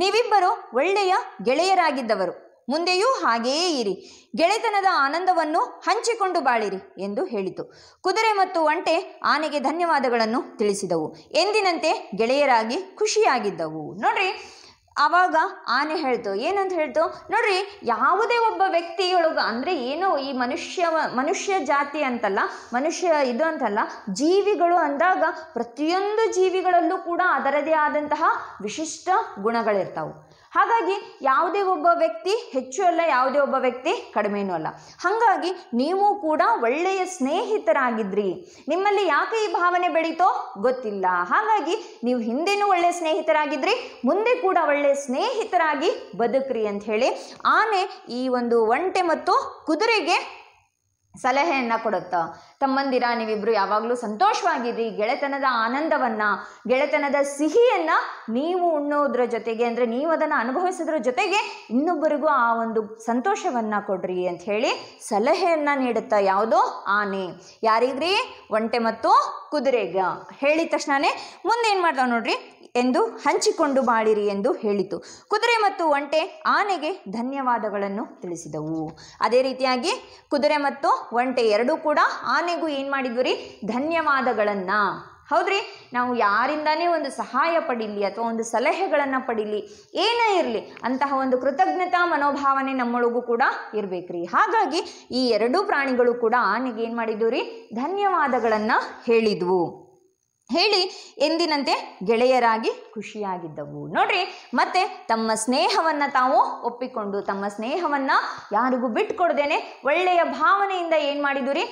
[SPEAKER 1] ನೀವಿಬ್ಬರು ಒಳ್ಳೆಯ ಗೆಳೆಯರಾಗಿದ್ದವರು ಮುಂದೆಯೂ ಹಾಗೆಯೇ ಇರಿ ಗೆಳೆತನದ ಆನಂದವನ್ನು ಹಂಚಿಕೊಂಡು ಬಾಳಿರಿ ಎಂದು ಹೇಳಿತು ಕುದುರೆ ಮತ್ತು ಒಂಟೆ ಆನೆಗೆ ಧನ್ಯವಾದಗಳನ್ನು ತಿಳಿಸಿದವು ಎಂದಿನಂತೆ ಗೆಳೆಯರಾಗಿ ಖುಷಿಯಾಗಿದ್ದವು ನೋಡ್ರಿ ಆವಾಗ ಆನೆ ಹೇಳ್ತು ಏನಂತ ಹೇಳ್ತು ನೋಡ್ರಿ ಯಾವುದೇ ಒಬ್ಬ ವ್ಯಕ್ತಿಯೊಳಗ ಅಂದ್ರೆ ಏನೋ ಈ ಮನುಷ್ಯ ಮನುಷ್ಯ ಜಾತಿ ಅಂತಲ್ಲ ಮನುಷ್ಯ ಇದು ಅಂತಲ್ಲ ಜೀವಿಗಳು ಅಂದಾಗ ಪ್ರತಿಯೊಂದು ಜೀವಿಗಳಲ್ಲೂ ಕೂಡ ಅದರದೇ ಆದಂತಹ ವಿಶಿಷ್ಟ ಗುಣಗಳಿರ್ತಾವೆ ಹಾಗಾಗಿ ಯಾವುದೇ ಒಬ್ಬ ವ್ಯಕ್ತಿ ಹೆಚ್ಚು ಅಲ್ಲ ಯಾವುದೇ ಒಬ್ಬ ವ್ಯಕ್ತಿ ಕಡಿಮೆನೂ ಅಲ್ಲ ಹಾಗಾಗಿ ನೀವು ಕೂಡ ಒಳ್ಳೆಯ ಸ್ನೇಹಿತರಾಗಿದ್ರಿ ನಿಮ್ಮಲ್ಲಿ ಯಾಕೆ ಈ ಭಾವನೆ ಬೆಳೀತೋ ಗೊತ್ತಿಲ್ಲ ಹಾಗಾಗಿ ನೀವು ಹಿಂದೆನೂ ಒಳ್ಳೆಯ ಸ್ನೇಹಿತರಾಗಿದ್ರಿ ಮುಂದೆ ಕೂಡ ಒಳ್ಳೆಯ ಸ್ನೇಹಿತರಾಗಿ ಬದುಕ್ರಿ ಅಂತ ಹೇಳಿ ಆನೆ ಈ ಒಂದು ಒಂಟೆ ಮತ್ತು ಕುದುರೆಗೆ ಸಲಹೆಯನ್ನು ಕೊಡುತ್ತಾ ತಮ್ಮಂದಿರ ನೀವಿಬ್ರು ಯಾವಾಗಲೂ ಸಂತೋಷವಾಗಿರಿ ಗೆಳೆತನದ ಆನಂದವನ್ನು ಗೆಳೆತನದ ಸಿಹಿಯನ್ನು ನೀವು ಉಣ್ಣೋದ್ರ ಜೊತೆಗೆ ಅಂದರೆ ನೀವು ಅದನ್ನು ಅನುಭವಿಸೋದ್ರ ಜೊತೆಗೆ ಇನ್ನೊಬ್ಬರಿಗೂ ಆ ಒಂದು ಸಂತೋಷವನ್ನು ಕೊಡ್ರಿ ಅಂತ ಹೇಳಿ ಸಲಹೆಯನ್ನು ನೀಡುತ್ತಾ ಯಾವುದೋ ಆನೆ ಯಾರಿಗ್ರಿ ಒಂಟೆ ಮತ್ತು ಕುದುರೆಗ ಹೇಳಿದ ಮುಂದೆ ಏನು ಮಾಡ್ತಾವೆ ನೋಡ್ರಿ ಎಂದು ಹಂಚಿಕೊಂಡು ಬಾಳಿರಿ ಎಂದು ಹೇಳಿತು ಕುದುರೆ ಮತ್ತು ಒಂಟೆ ಆನೆಗೆ ಧನ್ಯವಾದಗಳನ್ನು ತಿಳಿಸಿದವು ಅದೇ ರೀತಿಯಾಗಿ ಕುದುರೆ ಮತ್ತು ಒಂಟೆ ಎರಡೂ ಕೂಡ ಆನೆಗೂ ಏನು ಮಾಡಿದ್ವು ರೀ ಧನ್ಯವಾದಗಳನ್ನು ಹೌದ್ರಿ ನಾವು ಯಾರಿಂದಾನೇ ಒಂದು ಸಹಾಯ ಪಡೀಲಿ ಅಥವಾ ಒಂದು ಸಲಹೆಗಳನ್ನು ಪಡೀಲಿ ಏನೇ ಇರಲಿ ಅಂತಹ ಒಂದು ಕೃತಜ್ಞತಾ ಮನೋಭಾವನೆ ನಮ್ಮೊಳಗೂ ಕೂಡ ರೀ ಹಾಗಾಗಿ ಈ ಎರಡೂ ಪ್ರಾಣಿಗಳು ಕೂಡ ಆನೆಗೆ ಏನು ಮಾಡಿದ್ವು ರೀ ಧನ್ಯವಾದಗಳನ್ನು ಹೇಳಿದ್ವು ಹೇಳಿ ಎಂದಿನಂತೆ ಗೆಳೆಯರಾಗಿ ಖುಷಿಯಾಗಿದ್ದವು ನೋಡ್ರಿ ಮತ್ತೆ ತಮ್ಮ ಸ್ನೇಹವನ್ನು ತಾವು ಒಪ್ಪಿಕೊಂಡು ತಮ್ಮ ಸ್ನೇಹವನ್ನು ಯಾರಿಗೂ ಬಿಟ್ಟುಕೊಡ್ದೇನೆ ಒಳ್ಳೆಯ ಭಾವನೆಯಿಂದ ಏನು ಮಾಡಿದ್ರು ರೀ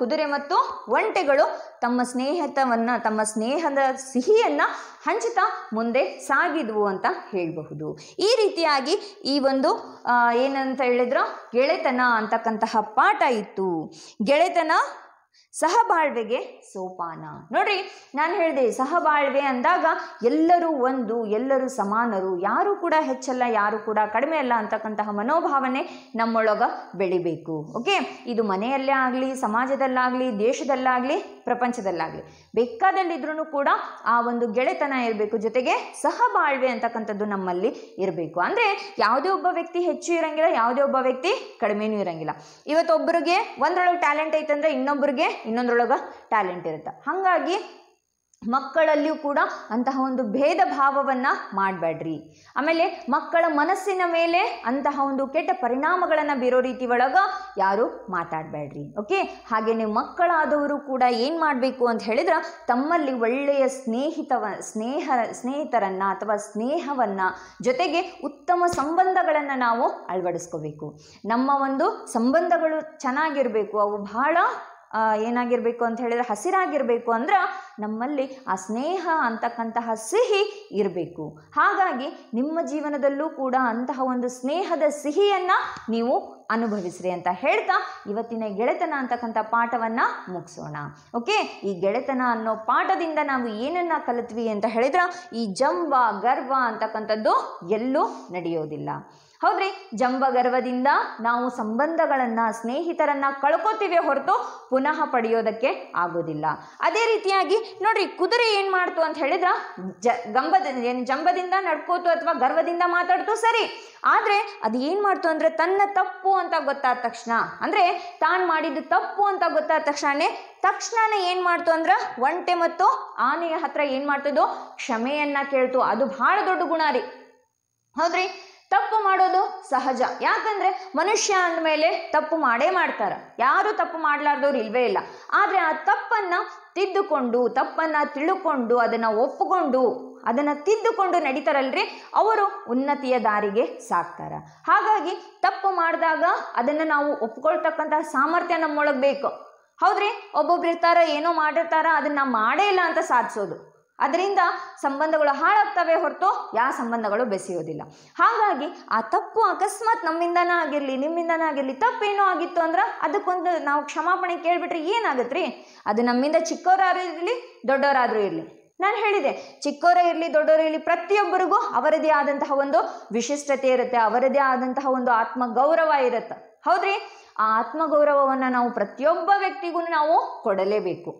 [SPEAKER 1] ಕುದುರೆ ಮತ್ತು ಒಂಟೆಗಳು ತಮ್ಮ ಸ್ನೇಹಿತವನ್ನು ತಮ್ಮ ಸ್ನೇಹದ ಸಿಹಿಯನ್ನು ಹಂಚುತ್ತಾ ಮುಂದೆ ಸಾಗಿದ್ವು ಅಂತ ಹೇಳಬಹುದು ಈ ರೀತಿಯಾಗಿ ಈ ಒಂದು ಏನಂತ ಹೇಳಿದ್ರು ಗೆಳೆತನ ಅಂತಕ್ಕಂತಹ ಪಾಠ ಇತ್ತು ಗೆಳೆತನ ಸಹಬಾಳ್ವೆಗೆ ಸೋಪಾನ ನೋಡ್ರಿ ನಾನು ಹೇಳಿದೆ ಸಹಬಾಳ್ವೆ ಅಂದಾಗ ಎಲ್ಲರೂ ಒಂದು ಎಲ್ಲರೂ ಸಮಾನರು ಯಾರು ಕೂಡ ಹೆಚ್ಚಲ್ಲ ಯಾರು ಕೂಡ ಕಡಿಮೆ ಅಲ್ಲ ಅಂತಕ್ಕಂತಹ ಮನೋಭಾವನೆ ನಮ್ಮೊಳಗ ಬೆಳಿಬೇಕು ಓಕೆ ಇದು ಮನೆಯಲ್ಲೇ ಆಗಲಿ ಸಮಾಜದಲ್ಲಾಗಲಿ ದೇಶದಲ್ಲಾಗಲಿ ಪ್ರಪಂಚದಲ್ಲಾಗಲಿ ಬೇಕಾದಲ್ಲಿದ್ರೂ ಕೂಡ ಆ ಒಂದು ಗೆಳೆತನ ಇರಬೇಕು ಜೊತೆಗೆ ಸಹಬಾಳ್ವೆ ಅಂತಕ್ಕಂಥದ್ದು ನಮ್ಮಲ್ಲಿ ಇರಬೇಕು ಅಂದರೆ ಯಾವುದೇ ಒಬ್ಬ ವ್ಯಕ್ತಿ ಹೆಚ್ಚು ಇರಂಗಿಲ್ಲ ಯಾವುದೇ ಒಬ್ಬ ವ್ಯಕ್ತಿ ಕಡಿಮೆನೂ ಇರಂಗಿಲ್ಲ ಇವತ್ತೊಬ್ಬರಿಗೆ ಒಂದರೊಳಗೆ ಟ್ಯಾಲೆಂಟ್ ಐತಂದ್ರೆ ಇನ್ನೊಬ್ಬರಿಗೆ ಇನ್ನೊಂದ್ರೊಳಗೆ ಟ್ಯಾಲೆಂಟ್ ಇರುತ್ತೆ ಹಾಗಾಗಿ ಮಕ್ಕಳಲ್ಲಿಯೂ ಕೂಡ ಅಂತಹ ಒಂದು ಭೇದ ಭಾವವನ್ನ ಮಾಡಬೇಡ್ರಿ ಆಮೇಲೆ ಮಕ್ಕಳ ಮನಸ್ಸಿನ ಮೇಲೆ ಅಂತಹ ಒಂದು ಕೆಟ್ಟ ಪರಿಣಾಮಗಳನ್ನು ಬೀರೋ ರೀತಿ ಒಳಗೆ ಯಾರು ಮಾತಾಡಬೇಡ್ರಿ ಓಕೆ ಹಾಗೆಯೇ ಮಕ್ಕಳಾದವರು ಕೂಡ ಏನು ಮಾಡಬೇಕು ಅಂತ ಹೇಳಿದ್ರೆ ತಮ್ಮಲ್ಲಿ ಒಳ್ಳೆಯ ಸ್ನೇಹಿತವ ಸ್ನೇಹ ಸ್ನೇಹಿತರನ್ನು ಅಥವಾ ಸ್ನೇಹವನ್ನು ಜೊತೆಗೆ ಉತ್ತಮ ಸಂಬಂಧಗಳನ್ನು ನಾವು ಅಳವಡಿಸ್ಕೋಬೇಕು ನಮ್ಮ ಒಂದು ಸಂಬಂಧಗಳು ಚೆನ್ನಾಗಿರಬೇಕು ಅವು ಬಹಳ ಏನಾಗಿರಬೇಕು ಅಂತ ಹೇಳಿದ್ರೆ ಹಸಿರಾಗಿರಬೇಕು ಅಂದ್ರೆ ನಮ್ಮಲ್ಲಿ ಆ ಸ್ನೇಹ ಅಂತಕ್ಕಂತಹ ಸಿಹಿ ಇರಬೇಕು ಹಾಗಾಗಿ ನಿಮ್ಮ ಜೀವನದಲ್ಲೂ ಕೂಡ ಅಂತಹ ಒಂದು ಸ್ನೇಹದ ಸಿಹಿಯನ್ನು ನೀವು ಅನುಭವಿಸ್ರಿ ಅಂತ ಹೇಳ್ತಾ ಇವತ್ತಿನ ಗೆಳೆತನ ಅಂತಕ್ಕಂಥ ಪಾಠವನ್ನು ಮುಗಿಸೋಣ ಓಕೆ ಈ ಗೆಳೆತನ ಅನ್ನೋ ಪಾಠದಿಂದ ನಾವು ಏನನ್ನ ಕಲಿತ್ವಿ ಅಂತ ಹೇಳಿದ್ರೆ ಈ ಜಂಬ ಗರ್ವ ಅಂತಕ್ಕಂಥದ್ದು ಎಲ್ಲೂ ನಡೆಯೋದಿಲ್ಲ ಹೌದ್ರಿ ಜಂಬ ಗರ್ವದಿಂದ ನಾವು ಸಂಬಂಧಗಳನ್ನು ಸ್ನೇಹಿತರನ್ನ ಕಳ್ಕೊತೀವಿ ಹೊರತು ಪುನಃ ಪಡೆಯೋದಕ್ಕೆ ಆಗೋದಿಲ್ಲ ಅದೇ ರೀತಿಯಾಗಿ ನೋಡ್ರಿ ಕುದುರೆ ಏನು ಮಾಡ್ತು ಅಂತ ಹೇಳಿದ್ರ ಜ ಗಂಬದ ಏನು ಜಂಬದಿಂದ ನಡ್ಕೋತು ಅಥವಾ ಗರ್ವದಿಂದ ಮಾತಾಡ್ತು ಸರಿ ಆದ್ರೆ ಅದು ಏನು ಮಾಡ್ತು ಅಂದ್ರೆ ತನ್ನ ತಪ್ಪು ಅಂತ ಗೊತ್ತಾದ ತಕ್ಷಣ ಅಂದ್ರೆ ತಾನ್ ಮಾಡಿದ್ದು ತಪ್ಪು ಅಂತ ಗೊತ್ತಾದ ತಕ್ಷಣನೇ ತಕ್ಷಣನೇ ಏನು ಮಾಡ್ತು ಅಂದ್ರೆ ಒಂಟೆ ಮತ್ತು ಆನೆಯ ಹತ್ರ ಏನು ಮಾಡ್ತದೋ ಕ್ಷಮೆಯನ್ನ ಕೇಳ್ತು ಅದು ಬಹಳ ದೊಡ್ಡ ಗುಣ ರೀ ಹೌದ್ರಿ ತಪ್ಪು ಮಾಡೋದು ಸಹಜ ಯಾಕಂದ್ರೆ ಮನುಷ್ಯ ಅಂದಮೇಲೆ ತಪ್ಪು ಮಾಡೇ ಮಾಡ್ತಾರೆ ಯಾರು ತಪ್ಪು ಮಾಡಲಾರ್ದವ್ರು ಇಲ್ವೇ ಇಲ್ಲ ಆದರೆ ಆ ತಪ್ಪನ್ನು ತಿದ್ದುಕೊಂಡು ತಪ್ಪನ್ನು ತಿಳುಕೊಂಡು ಅದನ್ನು ಒಪ್ಪಿಕೊಂಡು ಅದನ್ನು ತಿದ್ದುಕೊಂಡು ನಡೀತಾರಲ್ರಿ ಅವರು ಉನ್ನತಿಯ ದಾರಿಗೆ ಸಾಕ್ತಾರೆ ಹಾಗಾಗಿ ತಪ್ಪು ಮಾಡಿದಾಗ ಅದನ್ನು ನಾವು ಒಪ್ಕೊಳ್ತಕ್ಕಂಥ ಸಾಮರ್ಥ್ಯ ನಮ್ಮೊಳಗೆ ಬೇಕು ಹೌದ್ರಿ ಒಬ್ಬೊಬ್ರು ಇರ್ತಾರ ಏನೋ ಮಾಡಿರ್ತಾರ ಅದನ್ನ ಮಾಡೇ ಇಲ್ಲ ಅಂತ ಸಾಧಿಸೋದು ಅದರಿಂದ ಸಂಬಂಧಗಳು ಹಾಳಾಗ್ತವೆ ಹೊರತು ಯಾವ ಸಂಬಂಧಗಳು ಬೆಸೆಯೋದಿಲ್ಲ ಹಾಗಾಗಿ ಆ ತಪ್ಪು ಅಕಸ್ಮಾತ್ ನಮ್ಮಿಂದನೇ ಆಗಿರಲಿ ನಿಮ್ಮಿಂದನೇ ಆಗಿರಲಿ ತಪ್ಪೇನೋ ಆಗಿತ್ತು ಅಂದ್ರೆ ಅದಕ್ಕೊಂದು ನಾವು ಕ್ಷಮಾಪಣೆ ಕೇಳಿಬಿಟ್ರೆ ಏನಾಗತ್ತೆ ರೀ ಅದು ನಮ್ಮಿಂದ ಚಿಕ್ಕವರಾದ್ರೂ ಇರಲಿ ದೊಡ್ಡವರಾದರೂ ಇರಲಿ ನಾನು ಹೇಳಿದೆ ಚಿಕ್ಕವರೇ ಇರಲಿ ದೊಡ್ಡವರೇ ಇರಲಿ ಪ್ರತಿಯೊಬ್ಬರಿಗೂ ಅವರದೇ ಆದಂತಹ ಒಂದು ವಿಶಿಷ್ಟತೆ ಇರುತ್ತೆ ಅವರದೇ ಆದಂತಹ ಒಂದು ಆತ್ಮ ಗೌರವ ಇರುತ್ತೆ ಹೌದ್ರಿ ಆ ಆತ್ಮಗೌರವವನ್ನು ನಾವು ಪ್ರತಿಯೊಬ್ಬ ವ್ಯಕ್ತಿಗೂ ನಾವು ಕೊಡಲೇಬೇಕು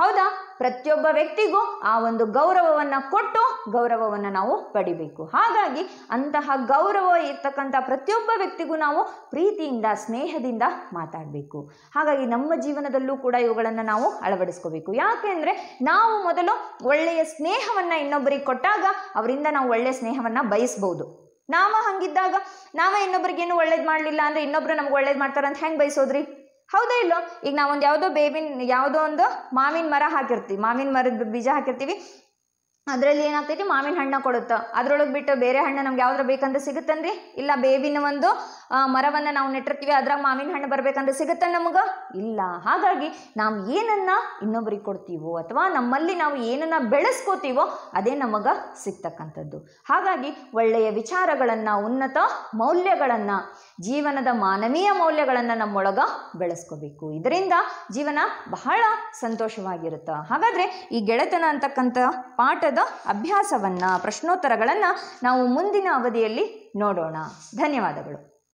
[SPEAKER 1] ಹೌದಾ ಪ್ರತಿಯೊಬ್ಬ ವ್ಯಕ್ತಿಗೂ ಆ ಒಂದು ಗೌರವವನ್ನ ಕೊಟ್ಟು ಗೌರವವನ್ನು ನಾವು ಪಡಿಬೇಕು ಹಾಗಾಗಿ ಅಂತಹ ಗೌರವ ಇರ್ತಕ್ಕಂಥ ಪ್ರತಿಯೊಬ್ಬ ವ್ಯಕ್ತಿಗೂ ನಾವು ಪ್ರೀತಿಯಿಂದ ಸ್ನೇಹದಿಂದ ಮಾತಾಡಬೇಕು ಹಾಗಾಗಿ ನಮ್ಮ ಜೀವನದಲ್ಲೂ ಕೂಡ ಇವುಗಳನ್ನು ನಾವು ಅಳವಡಿಸ್ಕೋಬೇಕು ಯಾಕೆಂದ್ರೆ ನಾವು ಮೊದಲು ಒಳ್ಳೆಯ ಸ್ನೇಹವನ್ನ ಇನ್ನೊಬ್ಬರಿಗೆ ಕೊಟ್ಟಾಗ ಅವರಿಂದ ನಾವು ಒಳ್ಳೆಯ ಸ್ನೇಹವನ್ನ ಬಯಸ್ಬೋದು ನಾವ ಹಂಗಿದ್ದಾಗ ನಾವೇ ಏನು ಒಳ್ಳೇದು ಮಾಡಲಿಲ್ಲ ಅಂದ್ರೆ ಇನ್ನೊಬ್ರು ನಮ್ಗೆ ಒಳ್ಳೇದು ಮಾಡ್ತಾರಂತ ಅಂತ ಹೆಂಗೆ ಬಯಸೋದ್ರಿ ಹೌದಾ ಇಲ್ಲೋ ಈಗ ನಾವೊಂದು ಯಾವುದೋ ಬೇವಿನ ಯಾವುದೋ ಒಂದು ಮಾವಿನ ಮರ ಹಾಕಿರ್ತೀವಿ ಮಾವಿನ ಮರದ ಬೀಜ ಹಾಕಿರ್ತೀವಿ ಅದರಲ್ಲಿ ಏನಾಗ್ತೈತಿ ಮಾವಿನ ಹಣ್ಣು ಕೊಡುತ್ತ ಅದರೊಳಗೆ ಬಿಟ್ಟು ಬೇರೆ ಹಣ್ಣು ನಮ್ಗೆ ಯಾವ್ದ್ರ ಬೇಕಂದ್ರೆ ಸಿಗುತ್ತನ್ರಿ ಇಲ್ಲ ಬೇವಿನ ಒಂದು ಮರವನ್ನು ನಾವು ನೆಟ್ಟಿರ್ತೀವಿ ಅದ್ರಾಗ ಮಾವಿನ ಹಣ್ಣು ಬರಬೇಕಂದ್ರೆ ಸಿಗುತ್ತೆ ನಮಗೆ ಇಲ್ಲ ಹಾಗಾಗಿ ನಾವು ಏನನ್ನ ಇನ್ನೊಬ್ಬರಿಗೆ ಕೊಡ್ತೀವೋ ಅಥವಾ ನಮ್ಮಲ್ಲಿ ನಾವು ಏನನ್ನ ಬೆಳೆಸ್ಕೋತೀವೋ ಅದೇ ನಮಗೆ ಸಿಗ್ತಕ್ಕಂಥದ್ದು ಹಾಗಾಗಿ ಒಳ್ಳೆಯ ವಿಚಾರಗಳನ್ನು ಉನ್ನತ ಮೌಲ್ಯಗಳನ್ನು ಜೀವನದ ಮಾನವೀಯ ಮೌಲ್ಯಗಳನ್ನು ನಮ್ಮೊಳಗ ಬೆಳೆಸ್ಕೋಬೇಕು ಇದರಿಂದ ಜೀವನ ಬಹಳ ಸಂತೋಷವಾಗಿರುತ್ತೆ ಹಾಗಾದರೆ ಈ ಗೆಳೆತನ ಅಂತಕ್ಕಂಥ ಪಾಠದ ಅಭ್ಯಾಸವನ್ನು ಪ್ರಶ್ನೋತ್ತರಗಳನ್ನು ನಾವು ಮುಂದಿನ ಅವಧಿಯಲ್ಲಿ ನೋಡೋಣ ಧನ್ಯವಾದಗಳು